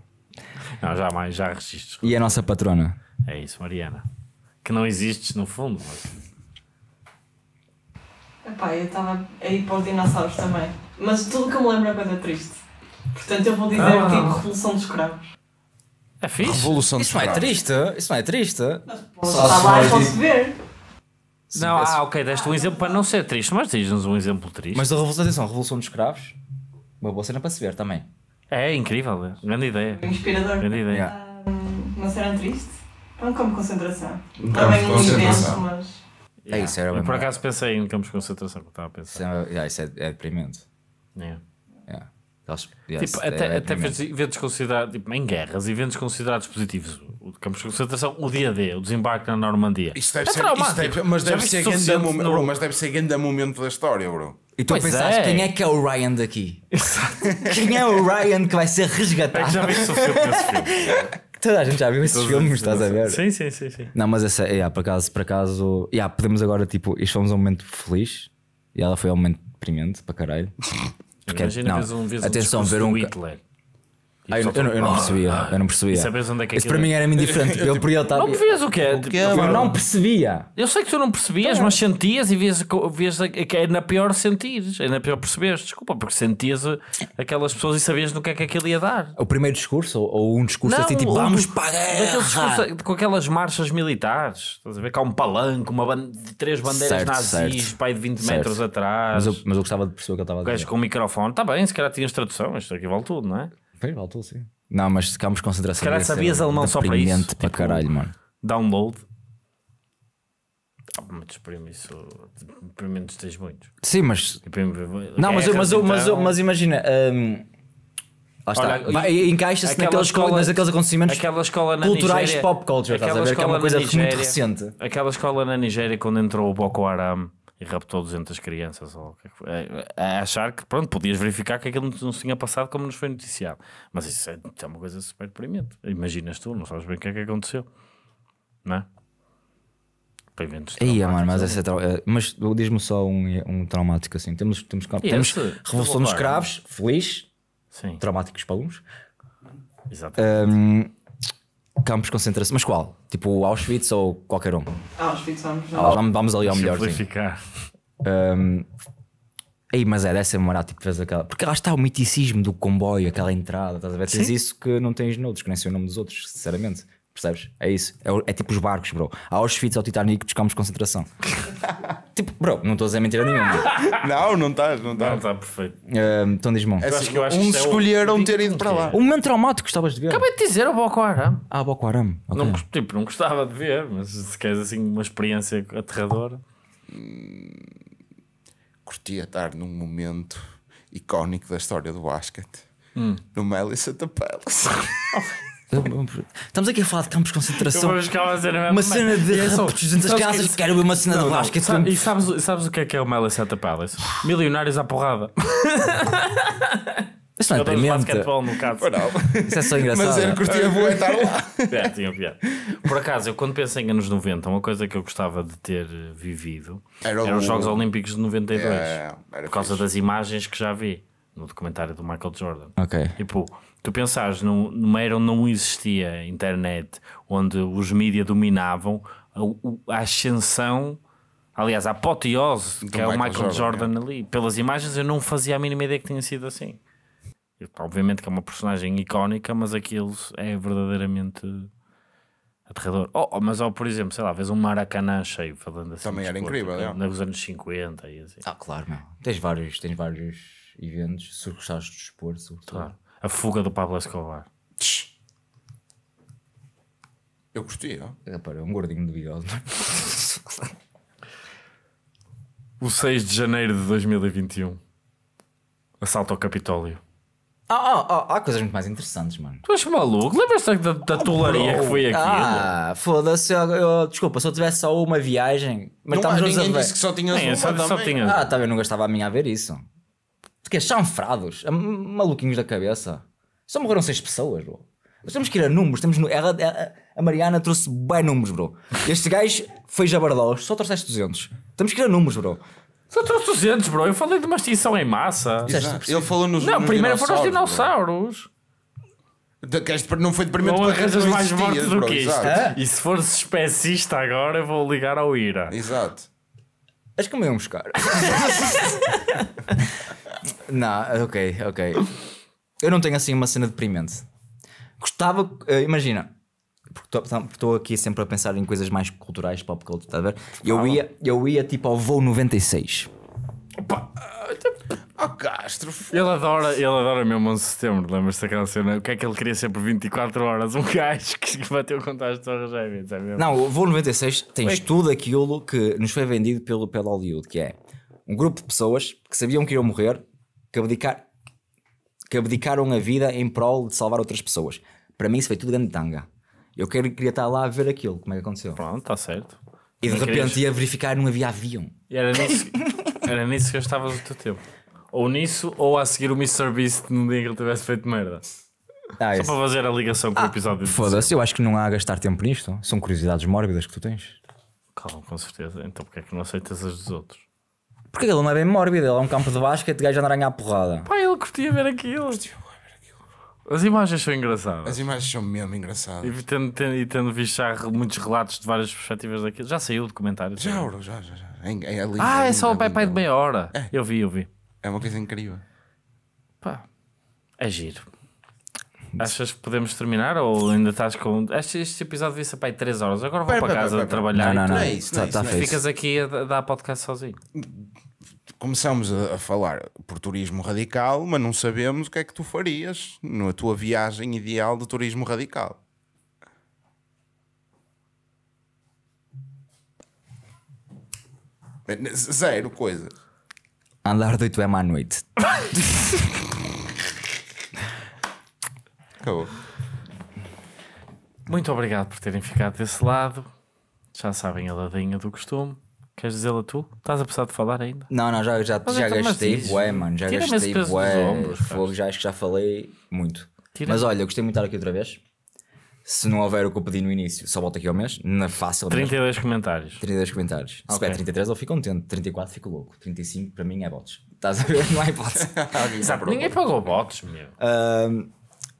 Não, jamais, já resistes E a nossa patrona? É isso, Mariana. Que não existes no fundo, mas. Epá, eu estava a ir para os dinossauros também. Mas tudo que eu me lembro é coisa triste. Portanto, eu vou dizer ah. tipo Revolução dos cravos É fixe? Revolução dos Isso não é triste? Isso não é triste? Mas tá posso Só estar lá e posso ver. Não, é ah, ok, deste um exemplo para não ser triste, mas diz-nos um exemplo triste. Mas a Revolução, atenção, Revolução dos cravos uma boa cena para se ver também. É, é incrível, é grande ideia. É inspirador. Grande ideia. Ah, yeah. Uma cena triste? Um campo de concentração. Também um intenso, mas. É yeah. isso, era Eu por acaso pensei em campos de concentração, estava a pensar. Isso é, isso é, é deprimente. Yeah. Yeah. até, tipo, é até eventos considerados tipo, em guerras, eventos considerados positivos, o campos de concentração, o dia D, o desembarque na Normandia. Isso deve é ser, isso deve, mas, deve ser no... bro, mas deve ser grande momento da história, bro. E tu pensaste é. quem é que é o Ryan daqui? Exato. *laughs* quem é o Ryan que vai ser resgatado? É que já viste o filme nesse Toda a gente já viu esses filmes, estás a ver? Sim, sim, sim, sim. Não, mas essa, yeah, por acaso, por acaso, yeah, podemos agora, tipo, isto fomos um momento feliz e ela foi um momento deprimente para caralho. Porque, Imagina é, não, um, atenção, ver um Hitler. Ah, eu, eu, eu, não percebia, ah, eu não percebia. E sabes onde é que Isso para mim é. era-me indiferente. eu podia estar. Não percebias o que é? O que eu não percebia. Eu sei que tu não percebias, então... mas é. sentias e vias, vias é que é na pior sentires, é na pior perceberes. Desculpa, porque sentias eh, aquelas pessoas e sabias no que é que aquilo ia dar. O primeiro discurso, ou, ou um discurso não, assim tipo vamos pagar eh, com aquelas marchas militares. Estás a ver? há um palanque, uma de três bandeiras certo, nazis, pai de 20 certo. metros atrás. Mas eu, mas eu gostava de perceber o que eu estava a dizer. Com o microfone, está bem, se calhar tinhas tradução, isto aqui vale tudo, não é? Pois, sim. Não, mas ficámos concentração. Caralho, sabias alemão só para isso? Para muito tipo, caralho, mano. Download. Muitos primos, primos tens muitos. Sim, mas. Eh, Não, é mas, eu, mas, mas, então- mas imagina. Um, lá está. Encaixa-se naqueles, escola, naqueles acontecimentos aquela escola na culturais Nigéria, pop culture. Aquela estás a ver? Que é uma coisa Nigéria, muito recente. Aquela escola na Nigéria, quando entrou o Boko Haram e raptou 200 crianças ou, a, é é, é, achar que pronto, podias verificar que aquilo não se tinha passado como nos foi noticiado. Mas isso é, é uma coisa super deprimente. Imaginas tu, não sabes bem o que é que aconteceu, não é? Para eventos Aí, mano, mas, é eh, mas diz-me só um, um traumático assim. Temos, temos, temos Revolução dos Cravos, feliz, Sim. traumáticos para uns. Exatamente. Um, Campos de concentração. Mas qual? Tipo Auschwitz ou qualquer um? Ah, Auschwitz, vamos, vamos, ali ao melhor. Simplificar. Ei, mas é, dessa ser morar, tipo, fez aquela. Porque lá está o miticismo do comboio, aquela entrada, estás a ver? Tens isso que não tens noutros, que nem sei o nome dos outros, sinceramente. Percebes? É isso. É, é tipo os barcos, bro. A Auschwitz ao Titanic que campos concentração. *laughs* tipo, bro, não estou a dizer mentira nenhuma. não, não estás, não estás. Não está perfeito. Uh, então diz-me. uns é assim, é escolheram é ter ido para lá. um momento traumático gostavas de ver. Acabei de dizer o Boko Haram. Ah, Boko Haram. Okay. Não, tipo, não gostava de ver, mas se queres assim uma experiência aterradora. Hum, curtia estar num momento icónico da história do basquete. Hum. No Malice at the Palace. *laughs* Estamos aqui a falar de campos de concentração. Uma cena de é raptos dentro das casas. Que... Quero uma cena de lasca. E sabes, sabes o que é que é o Malice at Palace? Milionários à porrada. *laughs* Isso não é deprimente. basquetebol Isso é só engraçado. Mas eu curtia vou estar lá. *laughs* é, tinha piada. Por acaso, eu quando pensei em anos 90, uma coisa que eu gostava de ter eh, vivido era eram os Jogos Olímpicos de 92. É, por causa das imagens que já vi no documentário do Michael Jordan. Ok. Tipo tu pensares num, numa era onde não existia internet, onde os mídias dominavam, a, a, ascensão, aliás, a apoteose, que é o Michael Jordan, Jordan é. ali, pelas imagens eu não fazia a mínima ideia que tinha sido assim. Obviamente que é uma personagem icónica, mas aquilo é verdadeiramente aterrador. Oh, oh mas, oh, por exemplo, sei lá, vês um Maracanã cheio, falando assim. Também era esporte, incrível, é? Nos anos 50 e assim. Ah, claro. mano Tens vários, tens vários eventos, se gostares de desporto, claro. A fuga do Pablo Escobar. Eu gostei, ó. É, é um gordinho de bigode. É? o 6 de janeiro de 2021. Assalto ao Capitólio. Ah, ah, ah, há coisas muito mais interessantes, mano. Tu és maluco? Lembras-te da, da oh, tolaria que foi aquilo? Ah, foda-se. Eu, eu, desculpa, se eu tivesse só uma viagem. Mas não, estávamos ninguém a ver. disse que só tinha uma. Só, só tinhas. Ah, tá bem, não gastava a minha a ver isso. Porque chanfrados, hum, maluquinhos da cabeça. Só morreram seis pessoas, bro. Nós temos que ir a números, temos no... ela, a Mariana trouxe bem números, bro. Este gajo foi jabardó, só trouxeste 200. Temos que ir a números, bro. Só trouxe 200, bro. Eu falei de uma extinção em massa. Exato. Ele falou nos. Não, nos primeiro foram os dinossauros. Não foi deprimente para arranjas mais mortes do bro, que isto. E se fores especista agora, eu vou ligar ao Ira. Exato. Acho que me iam buscar. Não, ok, ok. Eu não tenho assim uma cena deprimente. Gostava, uh, imagina, porque estou aqui sempre a pensar em coisas mais culturais, pop culture, está a ver? Eu ia, eu ia tipo ao voo 96. Opa, oh Castro. Ele adora, ele adora mesmo 11 de setembro, lembra-se daquela cena? O que é que ele queria ser por 24 horas? Um *laughs* gajo que bateu contra as torres gêmeas, é mesmo? Não, o voo 96 tens tudo aquilo que nos foi vendido pelo, pelo Hollywood, que é um grupo de pessoas que sabiam que iam morrer, que, abdicar, que abdicaram a vida em prol de salvar outras pessoas. Para mim, isso foi tudo grande tanga. Eu quero, queria estar lá a ver aquilo, como é que aconteceu. Pronto, está certo. E de não repente querias... ia verificar não havia avião. E era nisso, era nisso que gastavas o teu tempo. Ou nisso, ou a seguir o Mr. Beast num dia que ele tivesse feito merda. Ah, Só isso. para fazer a ligação com ah, o episódio Foda-se, eu acho que não há a gastar tempo nisto. São curiosidades mórbidas que tu tens. Calma, com certeza. Então porque é que não aceitas as dos outros? Porque aquilo não é bem mórbido, ele é um campo de basquete e gajo andar a ganhar porrada. Pá, ele curtia ver aquilo. Curtia ver aquilo. As imagens são engraçadas. As imagens são mesmo engraçadas. E tendo, tendo, e tendo visto já muitos relatos de várias perspectivas daquilo. Já saiu o documentário? Já, já, já. já. É, é, é ah, é, só o é pai pai de meia hora. É. Eu vi, eu vi. É uma coisa incrível. Pá, é giro. Achas que podemos terminar ou ainda estás com. Este, este episódio devia ser para aí 3 horas. Agora vou pera, para casa pera, pera, trabalhar. Não, não, não. não é isso, não, é, tá, tá é isso, Ficas aqui a dar podcast sozinho. Começamos a, a falar por turismo radical, mas não sabemos o que é que tu farias na tua viagem ideal de turismo radical. Zero coisa. Andar doito é má noite. *laughs* Acabou. Muito obrigado por terem ficado desse lado. Já sabem a ladinha do costume. Queres dizê-la tu? Estás a precisar de falar ainda? Não, não, já, já, já então, gastei bué, mano. Já gastei bué. fogo, já acho que já falei muito. Tira mas olha, eu gostei muito de estar aqui outra vez. Se não houver o que eu pedi no início, só volta aqui ao mês, na fácil. 32 mesmo. comentários. 32 comentários. Okay. Se tiver 33, eu fico contente. 34, fico louco. 35, para mim, é bots. Estás a ver? *laughs* Não é bots. Ninguém pagou bots, meu.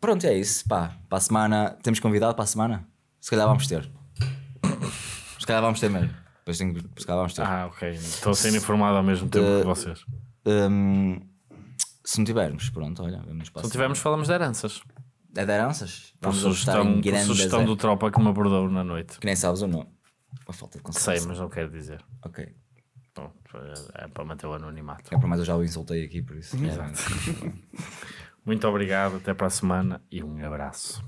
Pronto, é isso. Pá, para a semana. Temos convidado para a semana? Se calhar vamos ter. Se calhar vamos ter mesmo. Depois tenho que. Se calhar vamos ter. Ah, ok. Estou sendo informado ao mesmo tempo que vocês. Hum, se não tivermos, pronto, olha, vamos Se não tivermos, falamos de heranças. É de heranças? Por vamos sugestão, por sugestão do tropa que me abordou na noite. Que nem sabes ou não. Uma falta de consciência. Sei, mas não quero dizer. Ok. Bom, é, é para manter o anonimato. É para mais, eu já o insultei aqui, por isso. Exato. É, *laughs* Muito obrigado, até para a semana e um abraço.